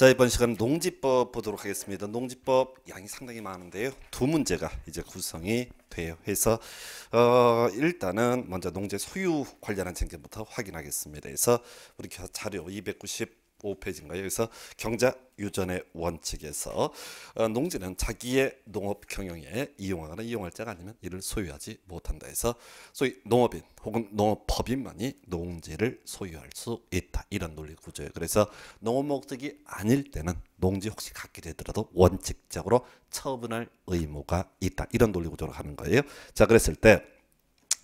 자 이번 시간 농지법 보도록 하겠습니다. 농지법 양이 상당히 많은데요. 두 문제가 이제 구성이 돼요. 해서 어, 일단은 먼저 농지 소유 관련한 쟁점부터 확인하겠습니다. 그래서 우리 자료 290 5페이지인가요? 여기서 경자 유전의 원칙에서 어, 농지는 자기의 농업 경영에 이용하거나 이용할 자가 아니면 이를 소유하지 못한다 해서 소위 농업인 혹은 농업법인만이 농지를 소유할 수 있다 이런 논리 구조예요. 그래서 농업 목적이 아닐 때는 농지 혹시 갖게 되더라도 원칙적으로 처분할 의무가 있다 이런 논리 구조로 하는 거예요. 자 그랬을 때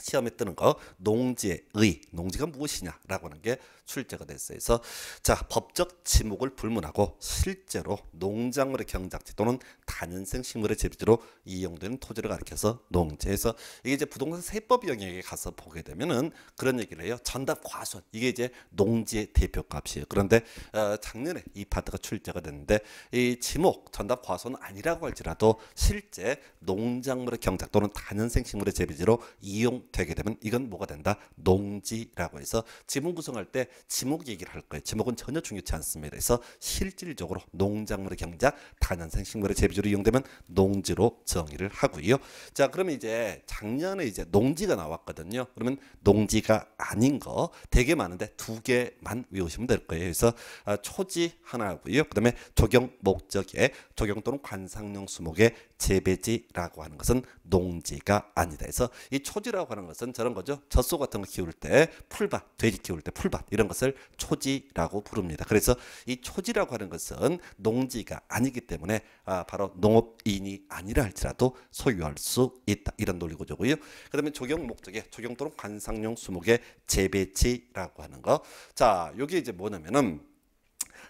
시험에 뜨는 거 농지의 농지가 무엇이냐라고 하는 게 출제가 됐어요. 그래서 자 법적 지목을 불문하고 실제로 농작물의 경작지 또는 다년생 식물의 재배지로 이용되는 토지를 가리켜서 농지에서 이게 이제 부동산 세법 영역에 가서 보게 되면은 그런 얘기를 해요. 전답 과수원 이게 이제 농지의 대표값이에요. 그런데 어, 작년에 이 파트가 출제가 됐는데 이 지목 전답 과수원 아니라고 할지라도 실제 농작물의 경작 또는 다년생 식물의 재배지로 이용 되게 되면 이건 뭐가 된다? 농지라고 해서 지문 구성할 때 지목 얘기를 할 거예요. 지목은 전혀 중요치 않습니다. 그래서 실질적으로 농작물의 경작, 다년생 식물의 재배주로 이용되면 농지로 정의를 하고요. 자, 그러면 이제 작년에 이제 농지가 나왔거든요. 그러면 농지가 아닌 거 되게 많은데 두 개만 외우시면 될 거예요. 그래서 아, 초지 하나고요. 그다음에 조경 목적에 조경 또는 관상용 수목의 재배지라고 하는 것은 농지가 아니다. 그래서 이 초지라고 하는 것은 저런 거죠. 젖소 같은 거 키울 때 풀밭, 돼지 키울 때 풀밭 이런 것을 초지라고 부릅니다. 그래서 이 초지라고 하는 것은 농지가 아니기 때문에 아, 바로 농업인이 아니라 할지라도 소유할 수 있다. 이런 논리 구조고요. 그다음에 조경 목적의 조경 또는 관상용 수목의 재배지라고 하는 거. 자, 여기 이제 뭐냐면은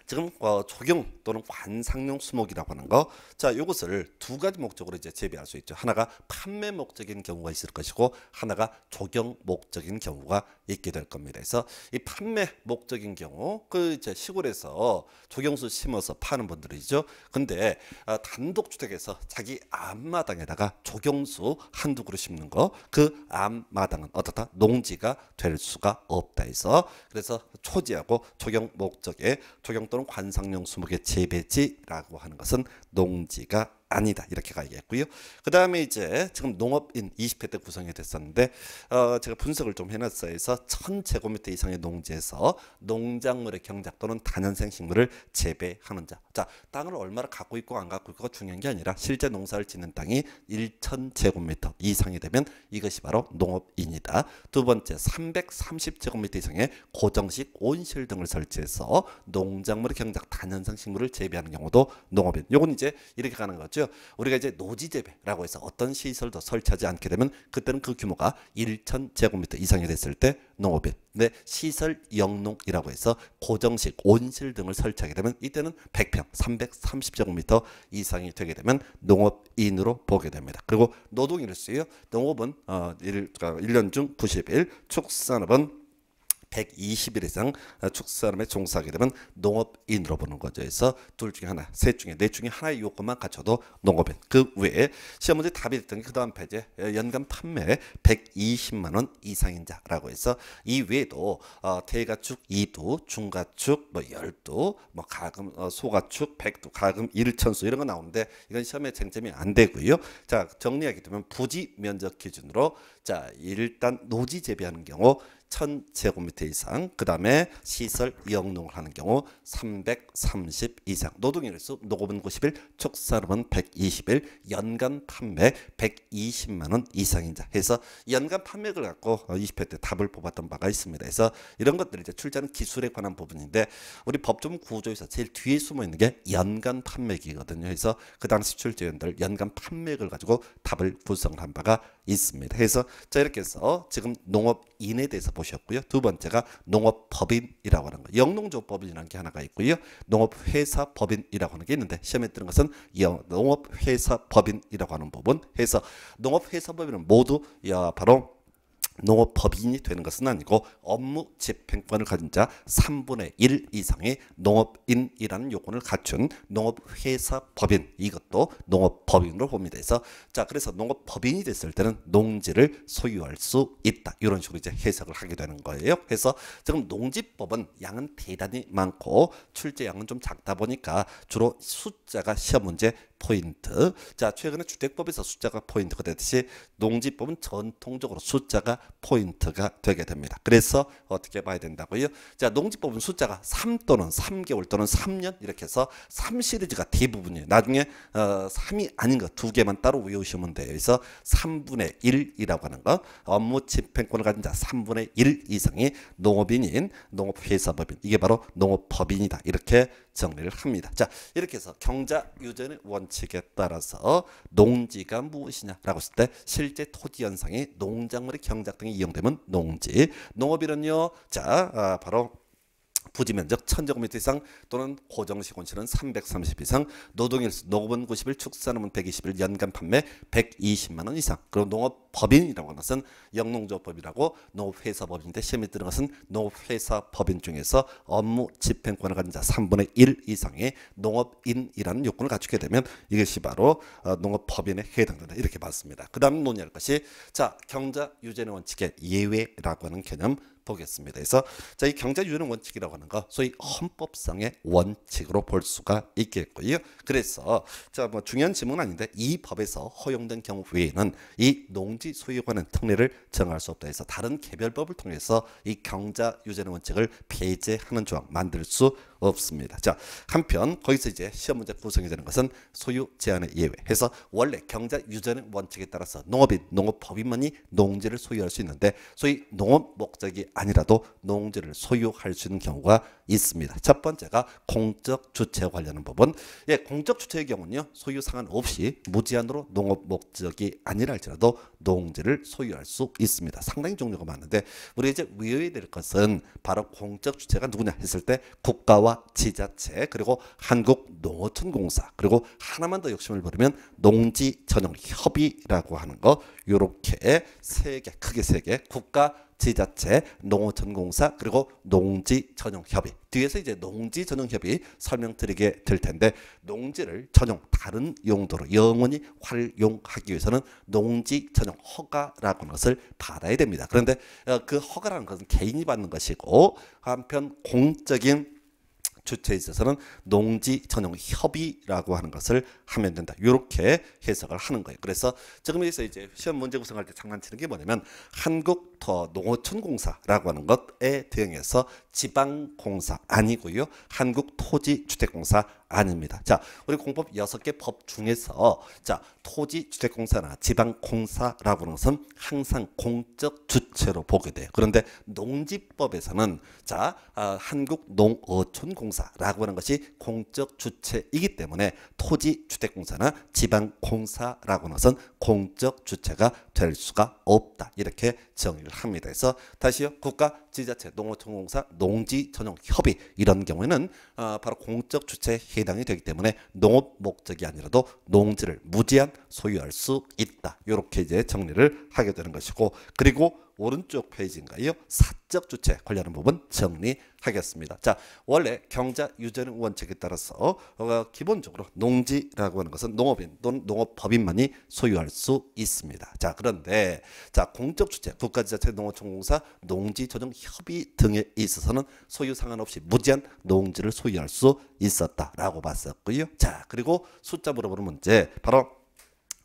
지금 어, 조경 또는 관상용 수목이라고 하는 거. 자, 요것을 두 가지 목적으로 이제 재배할 수 있죠. 하나가 판매 목적인 경우가 있을 것이고 하나가 조경 목적인 경우가 있게 될 겁니다. 그래서 이 판매 목적인 경우 그 이제 시골에서 조경수 심어서 파는 분들이죠. 근데 어, 단독주택에서 자기 앞마당에다가 조경수 한두 그루 심는 거 그 앞마당은 어떻다 농지가 될 수가 없다 해서 그래서 초지하고 조경 목적에 조경 또 또는 관상용 수목의 재배지라고 하는 것은 농지가 아니다 이렇게 가겠고요그 다음에 이제 지금 농업인 20회 때 구성이 됐었는데 어 제가 분석을 좀 해놨어요. 그래서 천 제곱미터 이상의 농지에서 농작물의 경작 또는 단연생 식물을 재배하는 자. 자 땅을 얼마나 갖고 있고 안 갖고 있고가 중요한 게 아니라 실제 농사를 짓는 땅이 1천 제곱미터 이상이 되면 이것이 바로 농업인이다. 두 번째 330 제곱미터 이상의 고정식 온실 등을 설치해서 농작물의 경작 단연생 식물을 재배하는 경우도 농업인. 요건 이제 이렇게 가는 거죠. 있죠. 우리가 이제 노지재배라고 해서 어떤 시설도 설치하지 않게 되면 그때는 그 규모가 1천 제곱미터 이상이 됐을 때 농업인. 근데 네, 시설 영농이라고 해서 고정식, 온실 등을 설치하게 되면 이때는 100평, 330제곱미터 이상이 되게 되면 농업인으로 보게 됩니다. 그리고 노동일수요. 농업은 어, 일, 1년 그러니까 중 90일, 축산업은 120일 이상 축산업에 종사하게 되면 농업인으로 보는 거죠. 그래서 둘 중에 하나, 셋 중에 넷 중에 하나의 요건만 갖춰도 농업인. 그 외에 시험 문제 답이 됐던 게그 다음 페이지에 연간 판매 120만 원 이상인 자라고 해서 이 외에도 어, 대가축 2두, 중가축 뭐 10두, 뭐 가금 어, 소가축 100두, 가금 1천수 이런 거 나오는데 이건 시험에 쟁점이 안 되고요. 자 정리하게 되면 부지 면적 기준으로 자 일단 노지 재배하는 경우 1000제곱미터 이상 그 다음에 시설 이용농을 하는 경우 330 이상 노동일수 노고분 90일 축사로분 120일 연간 판매 120만원 이상이다 해서 연간 판매를 갖고 20회 때 답을 뽑았던 바가 있습니다 그래서 이런 것들 이제 출자는 기술에 관한 부분인데 우리 법조문 구조에서 제일 뒤에 숨어있는 게 연간 판매기거든요 그래서 그 당시 출제위원들 연간 판매액을 가지고 답을 구성한 바가 있습니다. 그래서 자 이렇게 해서 지금 농업인에 대해서 보셨고요. 두 번째가 농업법인이라고 하는 거. 영농조법이라는 게 하나가 있고요. 농업회사법인이라고 하는 게 있는데 시험에 뜨는 것은 농업회사법인이라고 하는 부분. 해서 농업회사법인은 모두 바로 농업법인이 되는 것은 아니고 업무 집행권을 가진 자 3분의 1 이상의 농업인이라는 요건을 갖춘 농업회사법인 이것도 농업법인으로 봅니다. 그래서 자 그래서 농업법인이 됐을 때는 농지를 소유할 수 있다 이런 식으로 이제 해석을 하게 되는 거예요. 그래서 지금 농지법은 양은 대단히 많고 출제양은 좀 작다 보니까 주로 숫자가 시험 문제 포인트. 자, 최근에 주택법에서 숫자가 포인트가 되듯이 농지법은 전통적으로 숫자가 포인트가 되게 됩니다. 그래서 어떻게 봐야 된다고요? 자, 농지법은 숫자가 3 또는 3개월 또는 3년 이렇게 해서 3 시리즈가 대부분이에요. 나중에 어, 3이 아닌 거 두 개만 따로 외우시면 돼요. 그래서 3분의 1이라고 하는 거 업무 집행권을 가진 자 3분의 1 이상이 농업인인 농업회사법인 이게 바로 농업법인이다. 이렇게 정리를 합니다. 자 이렇게 해서 경자유전의 원칙에 따라서 농지가 무엇이냐라고 했을 때 실제 토지 현상이 농작물의 경작 등이 이용되면 농지 농업이란요 자 아, 바로 부지 면적 1000제곱미터 이상 또는 고정 시공시는330 이상, 노동일수 농업은 9일 축산업은 1 2일 연간 판매 120만 원 이상. 그리고 농업법인이라고 하는 것은 영농조업법이라고 농업회사법인데 시험에 뜨는 것은 농업회사법인 중에서 업무 집행권을 가진 자 3분의 1 이상의 농업인이라는 요건을 갖추게 되면 이것이 바로 어, 농업법인에 해당된다 이렇게 봤습니다. 그 다음 논의할 것이 자 경자 유전의 원칙의 예외라고 하는 개념 보겠습니다. 그래서 자, 이 경제 유는 원칙이라고 하는 거 소위 헌법상의 원칙으로 볼 수가 있겠고요. 그래서 자, 뭐 중요한 질문 아닌데 이 법에서 허용된 경우 외에는 이 농지 소유에 관 특례를 정할 수 없다 해서 다른 개별법을 통해서 이 경자 유제는 원칙을 배제하는 조항 만들 수 없습니다. 자, 한편 거기서 이제 시험 문제 구성이 되는 것은 소유 제한의 예외해서 원래 경제 유전의 원칙에 따라서 농업인 농업법인만이 농지를 소유할 수 있는데 소위 농업 목적이 아니라도 농지를 소유할 수 있는 경우가 있습니다. 첫 번째가 공적 주체 관련한 부분. 예, 공적 주체의 경우는요. 소유 상한 없이 무제한으로 농업 목적이 아니라 할지라도 농지를 소유할 수 있습니다. 상당히 종류가 많은데 우리 이제 위에 될 것은 바로 공적 주체가 누구냐 했을 때 국가와 국와 지자체 그리고 한국농어촌공사 그리고 하나만 더 욕심을 부르면 농지 전용 협의라고 하는 거이렇게세개 크게 세 개 국가 지자체 농어촌공사 그리고 농지 전용 협의 뒤에서 이제 농지 전용 협의 설명드리게 될 텐데 농지를 전용 다른 용도로 영원히 활용하기 위해서는 농지 전용 허가라고 하는 것을 받아야 됩니다. 그런데 어, 그 허가라는 것은 개인이 받는 것이고 한편 공적인 주체에 있어서는 농지 전용 협의라고 하는 것을 하면 된다. 이렇게 해석을 하는 거예요. 그래서 지금 여기서 이제 시험 문제 구성할 때 장난치는 게 뭐냐면 한국 쉼터 농어촌공사라고 하는 것에 대응해서 지방공사 아니고요. 한국토지주택공사 아닙니다. 자, 우리 공법 여섯 개 법 중에서 자, 토지주택공사나 지방공사라고 하는 것은 항상 공적 주체로 보게 돼요. 그런데 농지법에서는 자, 아, 한국농어촌공사라고 하는 것이 공적 주체이기 때문에 토지주택공사나 지방공사라고 하는 것은 공적 주체가 될 수가 없다. 이렇게 정의 이기를 합니다. 그래서 다시요 국가, 지자체, 농어촌공사, 농지 전용 협의 이런 경우에는 어, 바로 공적 주체에 해당이 되기 때문에 농업 목적이 아니라도 농지를 무제한 소유할 수 있다. 이렇게 이제 정리를 하게 되는 것이고 그리고 오른쪽 페이지인가요? 사적 주체 관련한 부분 정리하겠습니다. 자, 원래 경자 유전 원칙에 따라서 어, 기본적으로 농지라고 하는 것은 농업인 또는 농업법인만이 소유할 수 있습니다. 자, 그런데 자 공적 주체 국가지자체 농어촌공사 농지조정협의 등에 있어서는 소유 상관없이 무제한 농지를 소유할 수 있었다라고 봤었고요. 자, 그리고 숫자 물어보는 문제 바로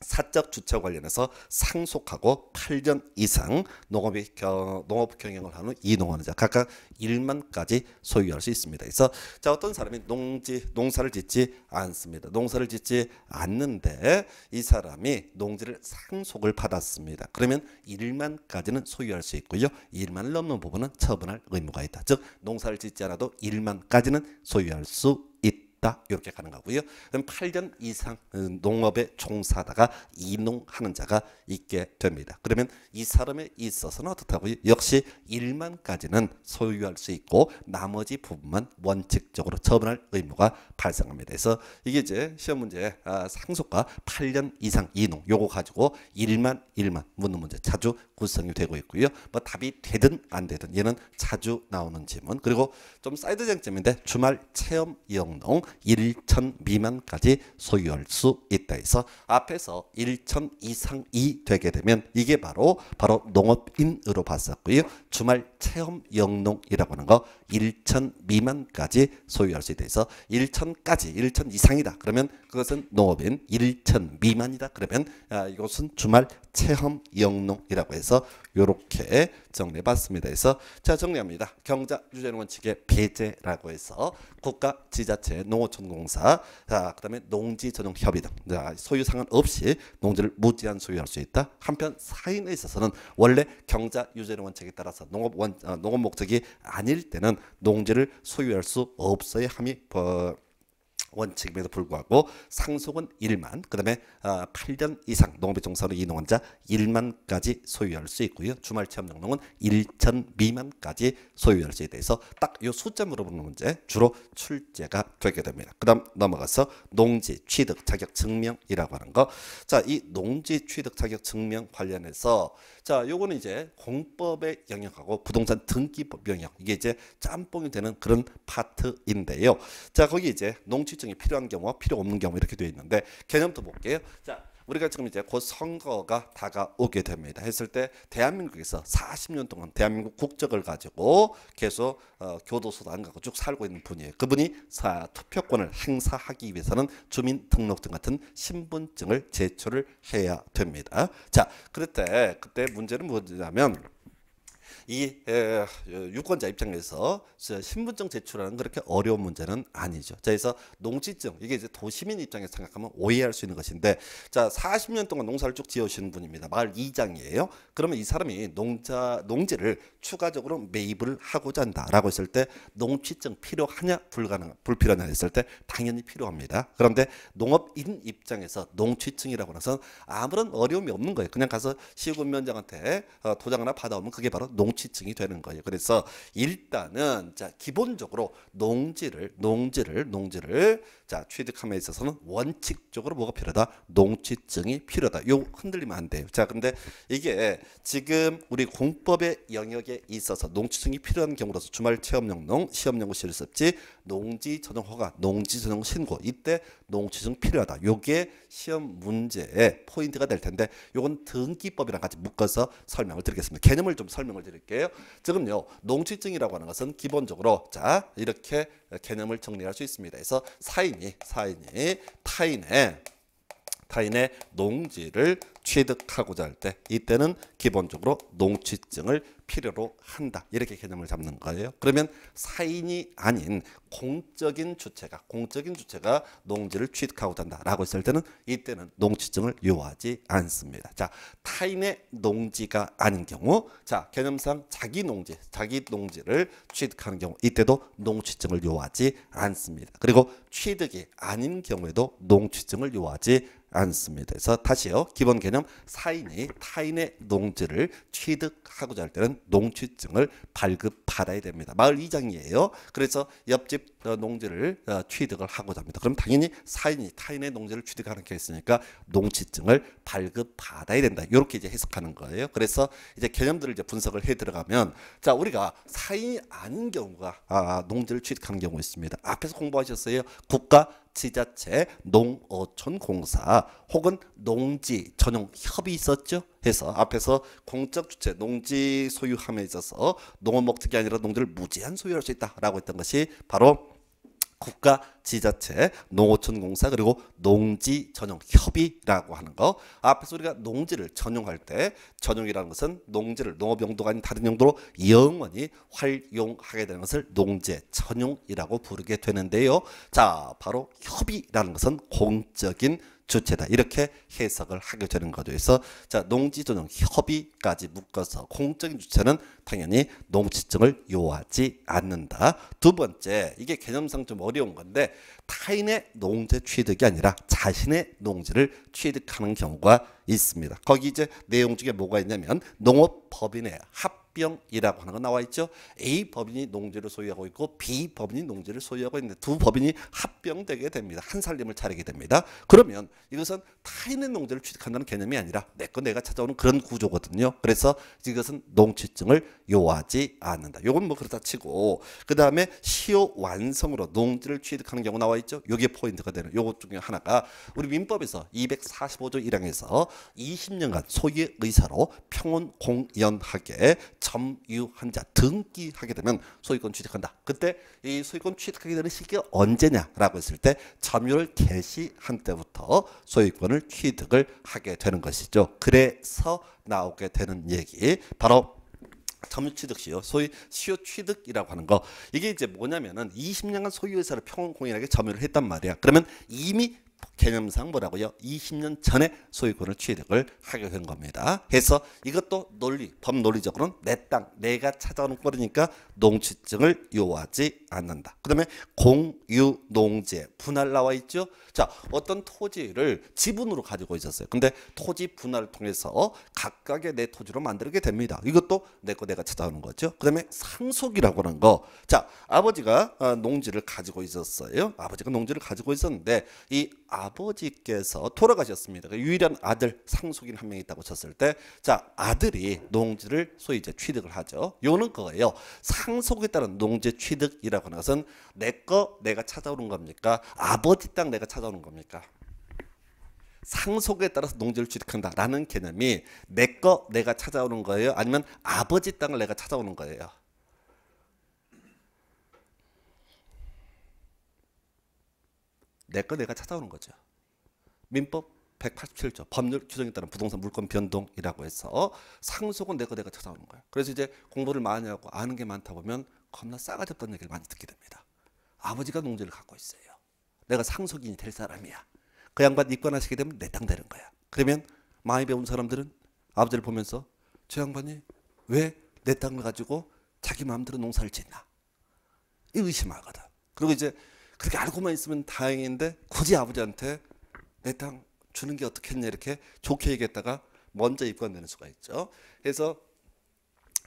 사적 주체 관련해서 상속하고 8년 이상 농업이 겨, 농업 경영을 하는 이 농원자 각각 1만까지 소유할 수 있습니다. 그래서 자 어떤 사람이 농지 농사를 짓지 않습니다. 농사를 짓지 않는데 이 사람이 농지를 상속을 받았습니다. 그러면 1만까지는 소유할 수 있고요. 1만을 넘는 부분은 처분할 의무가 있다. 즉 농사를 짓지 않아도 1만까지는 소유할 수 있다. 이렇게 가능하고요. 그럼 8년 이상 음, 농업에 종사하다가 이농하는 자가 있게 됩니다. 그러면 이 사람에 있어서는 어떻다고요? 역시 1만까지는 소유할 수 있고 나머지 부분만 원칙적으로 처분할 의무가 발생합니다. 그래서 이게 이제 시험 문제 아, 상속과 8년 이상 이농 요거 가지고 1만 1만 묻는 문제 자주 구성이 되고 있고요. 뭐 답이 되든 안 되든 얘는 자주 나오는 질문. 그리고 좀 사이드 쟁점인데 주말 체험 영농 1천 미만까지 소유할 수 있다 해서 앞에서 1천 이상이 되게 되면 이게 바로 바로 농업인으로 봤었고요. 주말 체험 영농이라고 하는 거 1천 미만까지 소유할 수 있다 해서 1천까지 1천 이상이다. 그러면 그것은 농업인 1천 미만이다. 그러면 아, 이것은 주말 체험 영농이라고 해서 이렇게 정리해봤습니다. 그래서 자 정리합니다. 경작 유전 원칙의 배제라고 해서 국가, 지자체, 농어촌공사, 자 그다음에 농지 전용 협의 등 자, 소유 상관 없이 농지를 무제한 소유할 수 있다. 한편 사인에 있어서는 원래 경작 유전 원칙에 따라서 농업 원 어, 농업 목적이 아닐 때는 농지를 소유할 수 없어야 함이 어, 원칙임에도 불구하고 상속은 1만, 그 다음에 8년 어, 이상 농업의 종사로 이농원자 1만까지 소유할 수 있고요. 주말 체험 영농은 1천 미만까지 소유할 수에 대해서 딱 이 숫자 물어보는 문제 주로 출제가 되게 됩니다. 그 다음 넘어가서 농지 취득 자격 증명이라고 하는 거. 자, 이 농지 취득 자격 증명 관련해서 자, 요거는 이제 공법의 영역하고 부동산 등기법 영역 이게 이제 짬뽕이 되는 그런 파트인데요. 자, 거기 이제 농지 통증이 필요한 경우, 와 필요 없는 경우 이렇게 되어 있는데 개념도 볼게요. 자, 우리가 지금 이제 곧 선거가 다가오게 됩니다. 했을 때 대한민국에서 40년 동안 대한민국 국적을 가지고 계속 어, 교도소도 안 가고 쭉 살고 있는 분이에요. 그분이 사, 투표권을 행사하기 위해서는 주민등록증 같은 신분증을 제출을 해야 됩니다. 자, 그때 그때 문제는 뭐냐면 이 어, 유권자 입장에서 신분증 제출하는 그렇게 어려운 문제는 아니죠. 자, 그래서 농지증 이게 이제 도시민 입장에서 생각하면 오해할 수 있는 것인데, 자, 40년 동안 농사를 쭉 지어오시는 분입니다. 마을 이장이에요. 그러면 이 사람이 농자 농지를 추가적으로 매입을 하고자 한다라고 했을 때 농지증 필요하냐 불가능 불필요하냐 했을 때 당연히 필요합니다. 그런데 농업인 입장에서 농취증이라고 나서 아무런 어려움이 없는 거예요. 그냥 가서 시군 면장한테 어, 도장 하나 받아오면 그게 바로 농 농취층이 되는 거예요. 그래서 일단은 자 기본적으로 농지를 농지를 농지를 자 취득함에 있어서는 원칙적으로 뭐가 필요하다 농취증이 필요하다 요 흔들리면 안 돼요 자 근데 이게 지금 우리 공법의 영역에 있어서 농취증이 필요한 경우로서 주말 체험용농 시험연구 실습지 농지 전용 허가 농지 전용 신고 이때 농취증 필요하다 요게 시험 문제의 포인트가 될 텐데 요건 등기법이랑 같이 묶어서 설명을 드리겠습니다 개념을 좀 설명을 드릴게요 지금요 농취증이라고 하는 것은 기본적으로 자 이렇게 개념을 정리할 수 있습니다. 그래서 사인이 사인이 타인의 타인의 농지를 취득하고자 할 때 이때는 기본적으로 농취증을 필요로 한다 이렇게 개념을 잡는 거예요. 그러면 사인이 아닌 공적인 주체가 공적인 주체가 농지를 취득하고자 한다라고 했을 때는 이때는 농취증을 요하지 않습니다. 자 타인의 농지가 아닌 경우 자 개념상 자기 농지 자기 농지를 취득하는 경우 이때도 농취증을 요하지 않습니다. 그리고 취득이 아닌 경우에도 농취증을 요하지 않습니다. 그래서 다시요. 기본 개념 사인이 타인의 농지를 취득하고자 할 때는 농취증을 발급받아야 됩니다. 마을 이장이에요. 그래서 옆집 어, 농지를 어, 취득을 하고자 합니다. 그럼 당연히 사인이 타인의 농지를 취득하는 게 있으니까 농취증을 발급받아야 된다. 이렇게 이제 해석하는 거예요. 그래서 이제 개념들을 이제 분석을 해 들어가면 자 우리가 사인이 아닌 경우가 아, 아 농지를 취득하는 경우 있습니다. 앞에서 공부하셨어요. 국가 지자체 농어촌공사 혹은 농지 전용 협의 있었죠. 해서 앞에서 공적 주체 농지 소유함에 있어서 농업 목적이 아니라 농지를 무제한 소유할 수 있다라고 했던 것이 바로 국가, 지자체, 농어촌 공사 그리고 농지 전용 협의라고 하는 거. 앞에서 우리가 농지를 전용할 때 전용이라는 것은 농지를 농업 용도가 아닌 다른 용도로 영원히 활용하게 되는 것을 농지 전용이라고 부르게 되는데요. 자, 바로 협의라는 것은 공적인 주체다. 이렇게 해석을 하게 되는 거죠. 그래서 자, 농지조정 협의까지 묶어서 공적인 주체는 당연히 농지증을 요하지 않는다. 두 번째, 이게 개념상 좀 어려운 건데 타인의 농지 취득이 아니라 자신의 농지를 취득하는 경우가 있습니다. 거기 이제 내용 중에 뭐가 있냐면 농업법인의 합병이라고 하는 거 나와 있죠. A 법인이 농지를 소유하고 있고 B 법인이 농지를 소유하고 있는데 두 법인이 합병되게 됩니다. 한 살림을 차리게 됩니다. 그러면 이것은 타인의 농지를 취득한다는 개념이 아니라 내 거 내가 찾아오는 그런 구조거든요. 그래서 이것은 농취증을 요하지 않는다. 요건 뭐 그렇다 치고 그 다음에 시효 완성으로 농지를 취득하는 경우 나와 있죠. 요게 포인트가 되는 요것 중에 하나가 우리 민법에서 245조 1항에서 20년간 소유 의사로 평온 공연하게 점유한 자 등기하게 되면 소유권 취득한다. 그때 이 소유권 취득하게 되는 시기가 언제냐라고 했을 때 점유를 개시한 때부터 소유권을 취득을 하게 되는 것이죠. 그래서 나오게 되는 얘기 바로 점유 취득시효, 소위 시효 취득이라고 하는 거. 이게 이제 뭐냐면은 20년간 소유 의사를 평온 공인하게 점유를 했단 말이야. 그러면 이미 개념상 뭐라고요? 20년 전에 소유권을 취득을 하게 된 겁니다. 해서 이것도 논리, 법논리적으로는 내 땅, 내가 찾아오는 거니까 농취증을 요하지 않는다. 그 다음에 공유농재 분할 나와 있죠. 자 어떤 토지를 지분으로 가지고 있었어요. 근데 토지 분할을 통해서 각각의 내 토지로 만들게 됩니다. 이것도 내 거 내가 찾아오는 거죠. 그 다음에 상속이라고 하는 거. 자 아버지가 어, 농지를 가지고 있었어요. 아버지가 농지를 가지고 있었는데 이 아버지께서 돌아가셨습니다. 그 유일한 아들 상속인 한 명 있다고 쳤을 때자 아들이 농지를 소위 이제 취득을 하죠. 요는 거예요. 상속에 따른 농지 취득이라고 땅이라고 하는 것은 내 거 내가 찾아오는 겁니까? 아버지 땅 내가 찾아오는 겁니까? 상속에 따라서 농지를 취득한다라는 개념이 내 거 내가 찾아오는 거예요? 아니면 아버지 땅을 내가 찾아오는 거예요? 내 거 내가 찾아오는 거죠. 민법 187조 법률 규정에 따른 부동산 물권 변동이라고 해서 상속은 내 거 내가 찾아오는 거예요. 그래서 이제 공부를 많이 하고 아는 게 많다 보면 겁나 싸가지 없다는 얘기를 많이 듣게 됩니다. 아버지가 농지를 갖고 있어요. 내가 상속인이 될 사람이야. 그 양반 입관하시게 되면 내 땅 되는 거야. 그러면 많이 배운 사람들은 아버지를 보면서 저 양반이 왜 내 땅을 가지고 자기 마음대로 농사를 짓나 이 의심하거든. 그리고 이제 그렇게 알고만 있으면 다행인데 굳이 아버지한테 내 땅 주는 게 어떻겠냐 이렇게 좋게 얘기했다가 먼저 입건되는 수가 있죠. 그래서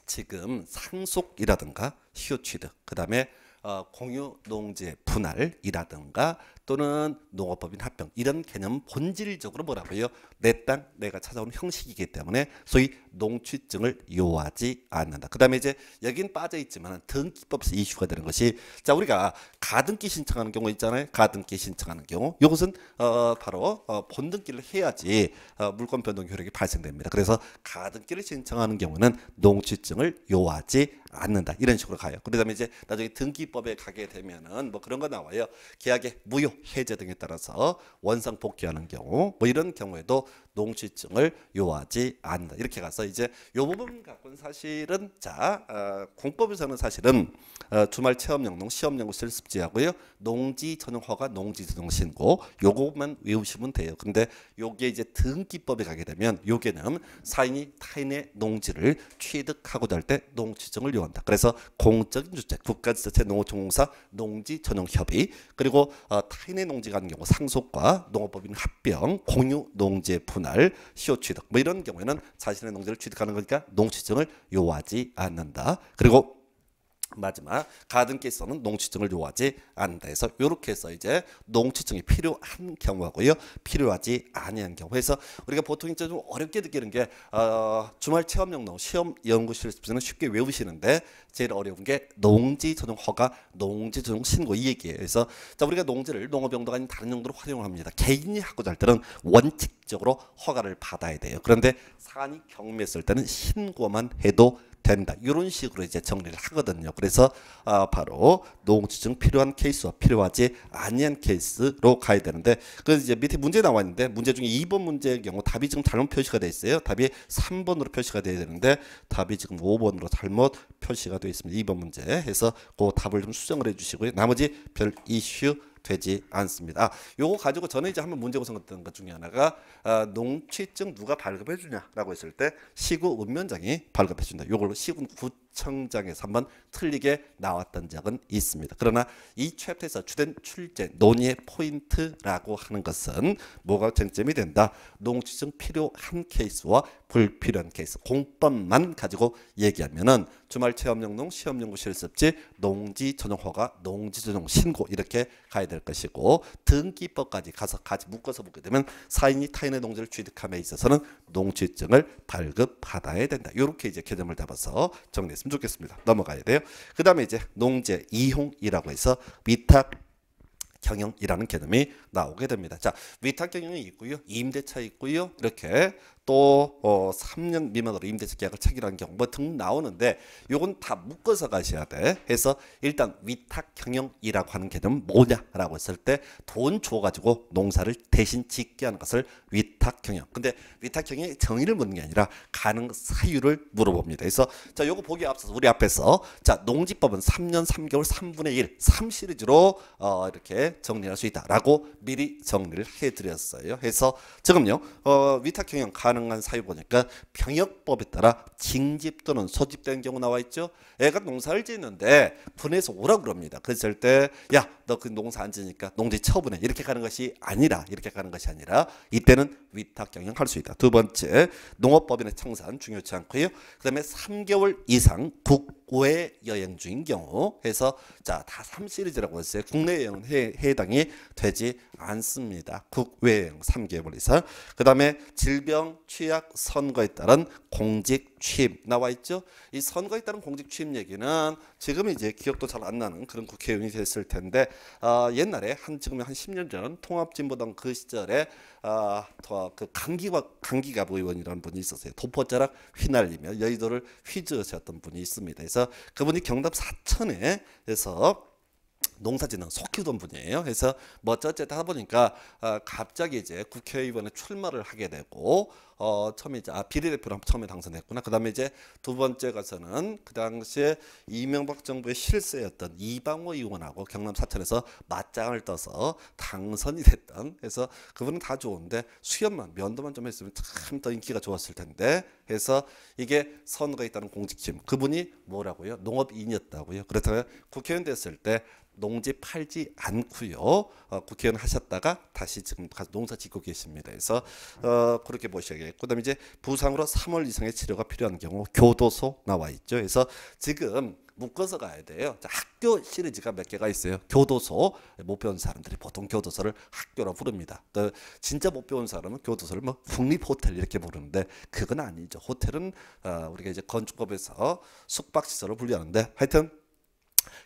지금 상속이라든가 휴 취득, 그다음에 어, 공유 농지 분할이라든가 또는 농업법인 합병 이런 개념 본질적으로 뭐라고요? 내 땅 내가 찾아온 형식이기 때문에 소위 농취증을 요하지 않는다. 그다음에 이제 여긴 빠져 있지만 등기법에서 이슈가 되는 것이 자 우리가 가등기 신청하는 경우 있잖아요. 가등기 신청하는 경우 이것은 어, 바로 어, 본등기를 해야지 어, 물권 변동 효력이 발생됩니다. 그래서 가등기를 신청하는 경우는 농취증을 요하지 않는다. 이런 식으로 가요. 그다음에 이제 나중에 등기법에 가게 되면은 뭐 그런 거 나와요. 계약의 무효 해제 등에 따라서 원상 복귀하는 경우 뭐 이런 경우에도 농취증을 요하지 않는다. 이렇게 가서 이제 요 부분 갖고는 사실은 자 어, 공법에서는 사실은 어, 주말 체험영농 시험연구 실습지하고요 농지 전용 허가 농지 전용 신고 요것만 외우시면 돼요. 근데 요게 이제 등기법에 가게 되면 요게는 사인이 타인의 농지를 취득하고자 때 농취증을 요한다. 그래서 공적인 주체 국가지자체 농어촌공사 농지 전용 협의 그리고 어, 사인의 농지가 하는 경우 상속과 농업법인 합병, 공유 농지 의 분할, 시효 취득 뭐 이런 경우에는 자신의 농지를 취득하는 거니까 농취증을 요하지 않는다. 그리고 마지막 가등기에서는 농취증을 요하지 않는다 해서 이렇게 해서 이제 농취증이 필요한 경우하고요 필요하지 아니한 경우 해서 우리가 보통 이제 좀 어렵게 느끼는 게 어, 주말 체험 용농 시험 연구실 에서는 쉽게 외우시는데 제일 어려운 게 농지 전용 허가 농지 전용 신고 이 얘기예요 그래서 자 우리가 농지를 농업용도가 아닌 다른 용도로 활용을 합니다 개인이 하고자 할 때는 원칙적으로 허가를 받아야 돼요 그런데 산이 경매했을 때는 신고만 해도 된다. 이런 식으로 이제 정리를 하거든요. 그래서 아, 바로 노홍치증 필요한 케이스와 필요하지 아니한 케이스로 가야 되는데 그래서 이제 밑에 문제 나와 있는데 문제 중에 2번 문제의 경우 답이 지금 잘못 표시가 돼 있어요. 답이 3번으로 표시가 돼야 되는데 답이 지금 5번으로 잘못 표시가 되어 있습니다. 2번 문제 해서 그 답을 좀 수정을 해 주시고요. 나머지 별 이슈 되지 않습니다. 아, 요거 가지고 저는 이제 한번 문제 구성했던 것 중에 하나가 아, 농취증 누가 발급해 주냐라고 했을 때 시구 읍면장이 발급해 준다. 요걸로 시군 구 청장에서 한번 틀리게 나왔던 적은 있습니다. 그러나 이 챕터에서 주된 출제 논의의 포인트라고 하는 것은 뭐가 쟁점이 된다. 농지증 필요한 케이스와 불필요한 케이스 공법만 가지고 얘기하면은 주말 체험용농 시험연구 실습지 농지 전용허가 농지 전용 신고 이렇게 가야 될 것이고 등기법까지 가서 같이 묶어서 보게 되면 사인이 타인의 농지를 취득함에 있어서는 농지증을 발급받아야 된다. 이렇게 이제 개념을 잡아서 정리했습니다. 알아으면 좋겠습니다. 넘어가야 돼요. 그 다음에 이제 농재 이홍이라고 해서 위탁 경영이라는 개념이 나오게 됩니다. 자, 위탁 경영이 있고요. 임대차 있고요. 이렇게 또 어, 3년 미만으로 임대차 계약을 체결한 경우 뭐등 나오는데 요건 다 묶어서 가셔야 돼. 해서 일단 위탁 경영이라고 하는 개념 은 뭐냐라고 했을 때 돈줘 가지고 농사를 대신 짓게 하는 것을 위탁 경영. 근데 위탁 경영의 정의를 묻는 게 아니라 가능 사유를 물어봅니다. 그래서 자, 요거 보기 앞서서 우리 앞에서 자, 농지법은 3년 3개월 3분의 1, 3시리즈로 어, 이렇게 정리할 수 있다라고 미리 정리를 해 드렸어요. 해서 지금요. 어, 위탁 경영 가능 가능한 사유 보니까 평역법에 따라 징집 또는 소집된 경우 나와 있죠. 애가 농사를 짓는데 분해서 오라 그럽니다. 그랬을 때야 너 그 농사 안 지니까 농지 처분해 이렇게 가는 것이 아니라 이렇게 가는 것이 아니라 이때는 위탁 경영할 수 있다. 두 번째 농업법인의 청산 중요치 않고요. 그다음에 3개월 이상 국외 여행 중인 경우 해서 자다 3시리즈라고 했어요. 국내 여행은 해, 해당이 되지 않습니다. 국외 여행 3개월 이상. 그다음에 질병 취약 선거에 따른 공직 취임 나와 있죠. 이 선거에 따른 공직 취임 얘기는 지금 이제 기억도 잘 안 나는 그런 국회의원이 됐을 텐데 어, 옛날에 한 지금 한 10년 전 통합진보당 그 시절에 아그 강기가 강기갑 의원이라는 분이 있었어요. 도포자락 휘날리며 여의도를 휘저으셨던 분이 있습니다. 그래서 그분이 경남 사천에서 해 농사짓는 속 키우던 분이에요. 그래서 뭐 어쨌든 하다 보니까 어, 갑자기 이제 국회의원에 출마를 하게 되고 어 처음에 이제 아 비례대표로 처음에 당선했구나. 그다음에 이제 두 번째 가서는 그 당시에 이명박 정부의 실세였던 이방호 의원하고 경남 사천에서 맞짱을 떠서 당선이 됐던. 그래서 그분은 다 좋은데 수염만 면도만 좀 했으면 참 더 인기가 좋았을 텐데. 그래서 이게 선거에 있다는 공직심. 그분이 뭐라고요? 농업인이었다고요. 그렇다면 국회의원 됐을 때 농지 팔지 않고요. 어, 국회의원 하셨다가 다시 지금 농사 짓고 계십니다. 그래서 어, 그렇게 보셔야겠고 그다음에 이제 부상으로 3월 이상의 치료가 필요한 경우 교도소 나와 있죠. 그래서 지금 묶어서 가야 돼요. 자, 학교 시리즈가 몇 개가 있어요. 교도소 못 배운 사람들이 보통 교도소를 학교라 부릅니다. 그 진짜 못 배운 사람은 교도소를 뭐 국립 호텔 이렇게 부르는데 그건 아니죠. 호텔은 어, 우리가 이제 건축법에서 숙박 시설을 분류하는데 하여튼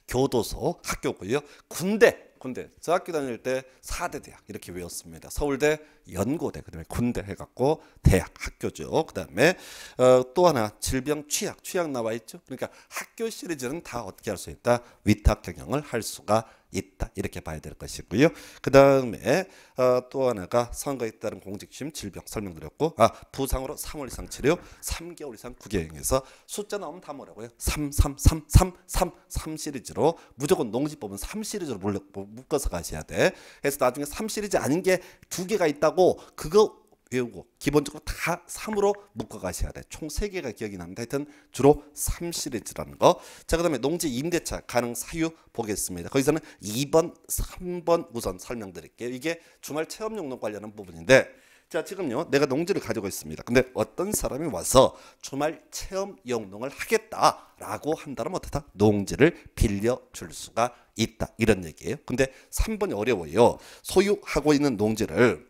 교도소 학교고요. 군대 군대 저 학교 다닐 때 4대 대학 이렇게 외웠습니다. 서울대, 연고대, 그다음에 군대 해갖고 대학 학교죠. 그다음에 어, 또 하나 질병 취약 취약 나와 있죠. 그러니까 학교 시리즈는 다 어떻게 할 수 있다? 위탁 경영을 할 수가 있다 이렇게 봐야 될 것이고요. 그 다음에 어, 또 하나가 선거에 따른 공직심 질병 설명드렸고 아 부상으로 3월 이상 치료 3개월 이상 구개행에서 숫자 나오면 다 뭐라고요? 3333333 시리즈로 무조건 농지법은 3 시리즈로 묶어서 가셔야 돼. 그래서 나중에 3 시리즈 아닌 게 두 개가 있다고 그거 외우고 기본적으로 다 3으로 묶어가셔야 돼. 총 3개가 기억이 납니다. 하여튼 주로 3 시리즈라는 거. 자, 그 다음에 농지 임대차 가능 사유 보겠습니다. 거기서는 2번, 3번 우선 설명드릴게요. 이게 주말 체험 용농 관련한 부분인데 자 지금요 내가 농지를 가지고 있습니다 근데 어떤 사람이 와서 주말 체험 영농을 하겠다라고 한다면 어떻다 농지를 빌려줄 수가 있다 이런 얘기예요 근데 3번이 어려워요 소유하고 있는 농지를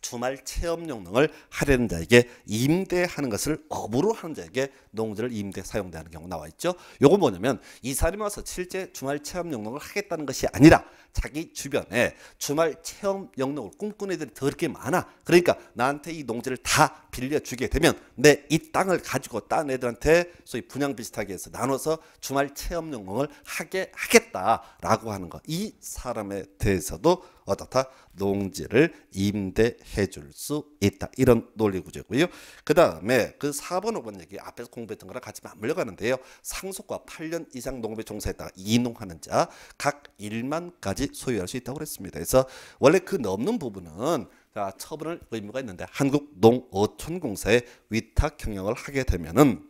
주말 체험 용농을 하려는 자에게 임대하는 것을 업으로 하는 자에게 농지를 임대 사용되는 경우 나와 있죠. 요건 뭐냐면 이 사람이 와서 실제 주말 체험 용농을 하겠다는 것이 아니라 자기 주변에 주말 체험 영역을 꿈꾸는 애들이 더럽게 많아. 그러니까 나한테 이 농지를 다 빌려주게 되면 내 이 땅을 가지고 딴 애들한테 소위 분양 비슷하게 해서 나눠서 주말 체험 영역을 하게 하겠다라고 하는 거. 이 사람에 대해서도 어떻다 농지를 임대해 줄 수 있다 이런 논리 구조고요. 그 다음에 그 4번 5번 얘기 앞에서 공부했던 거랑 같이 맞물려 가는데요. 상속과 8년 이상 농업에 종사했다가 이농하는 자 각 1만까지 소유할 수 있다고 그랬습니다. 그래서 원래 그 넘는 부분은 자, 처분을 의무가 있는데 한국농어촌공사에 위탁 경영을 하게 되면은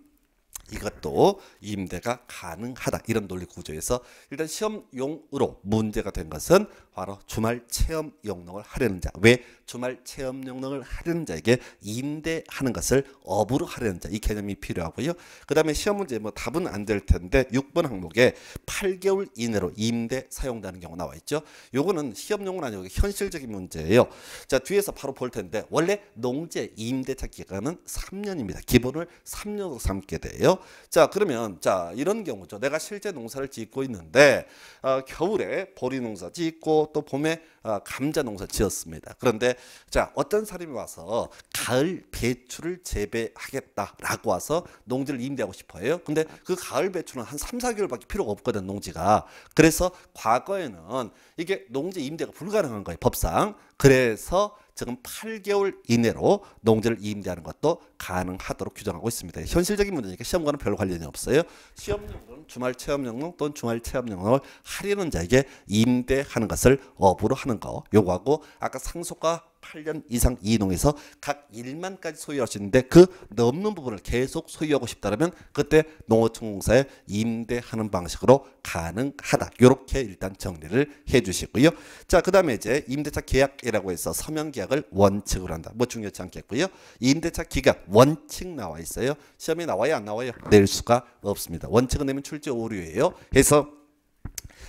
이것도 임대가 가능하다 이런 논리 구조에서 일단 시험용으로 문제가 된 것은 바로 주말 체험 용농을 하려는 자 왜 주말 체험 용농을 하려는 자에게 임대하는 것을 업으로 하려는 자 이 개념이 필요하고요 그 다음에 시험 문제 뭐 답은 안 될 텐데 6번 항목에 8개월 이내로 임대 사용되는 경우 나와 있죠 요거는 시험용은 아니고 현실적인 문제예요 자 뒤에서 바로 볼 텐데 원래 농지 임대차 기간은 3년입니다 기본을 3년으로 삼게 돼요 자, 그러면 자 이런 경우죠. 내가 실제 농사를 짓고 있는데 어, 겨울에 보리 농사 짓고 또 봄에 어, 감자 농사 지었습니다. 그런데 자 어떤 사람이 와서 가을 배추를 재배하겠다라고 와서 농지를 임대하고 싶어해요. 근데 그 가을 배추는 한 3, 4개월밖에 필요가 없거든 농지가. 그래서 과거에는 이게 농지 임대가 불가능한 거예요 법상. 그래서 적은 8개월 이내로 농지를 임대하는 것도 가능하도록 규정하고 있습니다. 현실적인 문제니까 시험과는 별 관련이 없어요. 시험령은 주말 체험령령 또는 주말 체험령을 하려는 자에게 임대하는 것을 업으로 하는 거 요구하고 아까 상속과 8년 이상 이동해서 각 1만까지 소유할 수 있는데 그 넘는 부분을 계속 소유하고 싶다면 그때 농어촌공사에 임대하는 방식으로 가능하다. 이렇게 일단 정리를 해주시고요. 자, 그 다음에 이제 임대차 계약이라고 해서 서명 계약을 원칙으로 한다. 뭐 중요치 않겠고요. 임대차 기간 원칙 나와 있어요. 시험에 나와야 안 나와요. 낼 수가 없습니다. 원칙은 내면 출제 오류예요. 해서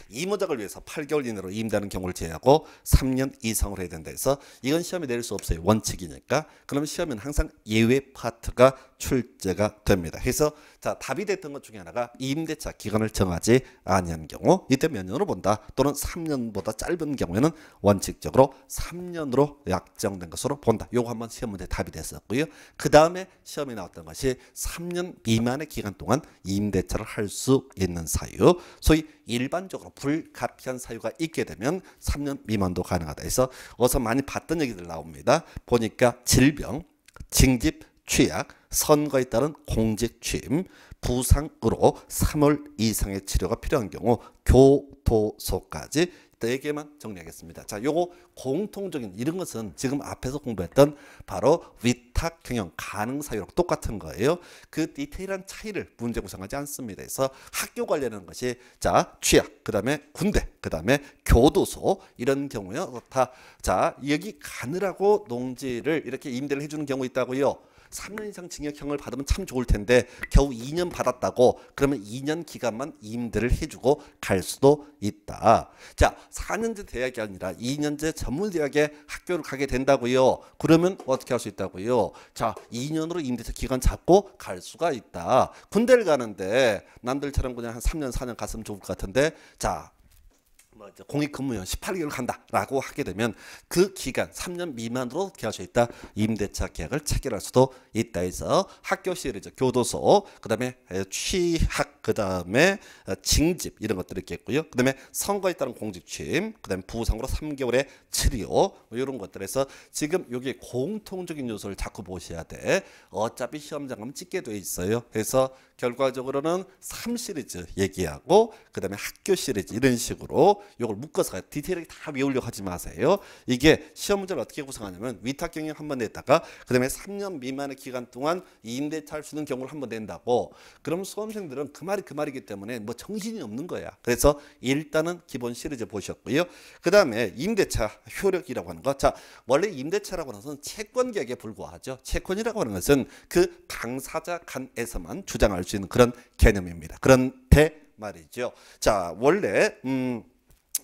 이모작을 위해서 8개월 이내로 임대하는 경우를 제외하고 3년 이상을 해야 된다 해서 이건 시험에 낼수 없어요. 원칙이니까. 그러면 시험은 항상 예외 파트가 출제가 됩니다. 해서 자 답이 됐던 것 중에 하나가 임대차 기간을 정하지 아니한 경우 이때 몇 년으로 본다 또는 3년보다 짧은 경우에는 원칙적으로 3년으로 약정된 것으로 본다. 요거 한번 시험 문제 답이 됐었고요. 그 다음에 시험에 나왔던 것이 3년 미만의 기간 동안 임대차를 할 수 있는 사유 소위 일반적으로 불가피한 사유가 있게 되면 3년 미만도 가능하다 해서 어서 많이 봤던 얘기들 나옵니다. 보니까 질병, 징집, 취약, 선거에 따른 공직 취임, 부상으로 3월 이상의 치료가 필요한 경우 교도소까지 4개만 정리하겠습니다. 자, 요거 공통적인 이런 것은 지금 앞에서 공부했던 바로 위탁 경영 가능 사유랑 똑같은 거예요. 그 디테일한 차이를 문제 구성하지 않습니다. 그래서 학교 관련한 것이 자, 취약, 그다음에 군대, 그다음에 교도소 이런 경우요. 다 자, 여기 가느라고 농지를 이렇게 임대를 해 주는 경우 있다고요. 3년 이상 징역형을 받으면 참 좋을 텐데 겨우 2년 받았다고 그러면 2년 기간만 임대를 해주고 갈 수도 있다. 자 4년제 대학이 아니라 2년제 전문 대학에 학교를 가게 된다고요. 그러면 어떻게 할 수 있다고요. 자 2년으로 임대차 기간 잡고 갈 수가 있다. 군대를 가는데 남들처럼 그냥 한 3년 4년 갔으면 좋을 것 같은데 자 공익근무연 18개월 간다라고 하게 되면 그 기간 3년 미만으로 계약할 있다 임대차 계약을 체결할 수도 있다 해서 학교실 이제 교도소 그다음에 취학 그다음에 징집 이런 것들이 있겠고요 그다음에 선거에 따른 공직 취임 그다음에 부상으로 3개월의 치료 뭐 이런 것들에서 지금 여기 공통적인 요소를 자꾸 보셔야 돼 어차피 시험장 가면 찍게 돼 있어요 그래서 결과적으로는 3 시리즈 얘기하고 그다음에 학교 시리즈 이런 식으로 이걸 묶어서 디테일하게 다 외우려고 하지 마세요. 이게 시험 문제를 어떻게 구성하냐면 위탁 경영 한번 냈다가 그다음에 3년 미만의 기간 동안 임대 차할 수있는 경우를 한번 낸다고. 그럼 수험생들은 그 말이 그 말이기 때문에 뭐 정신이 없는 거야. 그래서 일단은 기본 시리즈 보셨고요. 그다음에 임대차 효력이라고 하는 거. 자, 원래 임대차라고 하는 것은 채권 계약에 불과하죠. 채권이라고 하는 것은 그 당사자 간에서만 주장할 수 있는 그런 개념입니다. 그런데 말이죠. 자, 원래 음,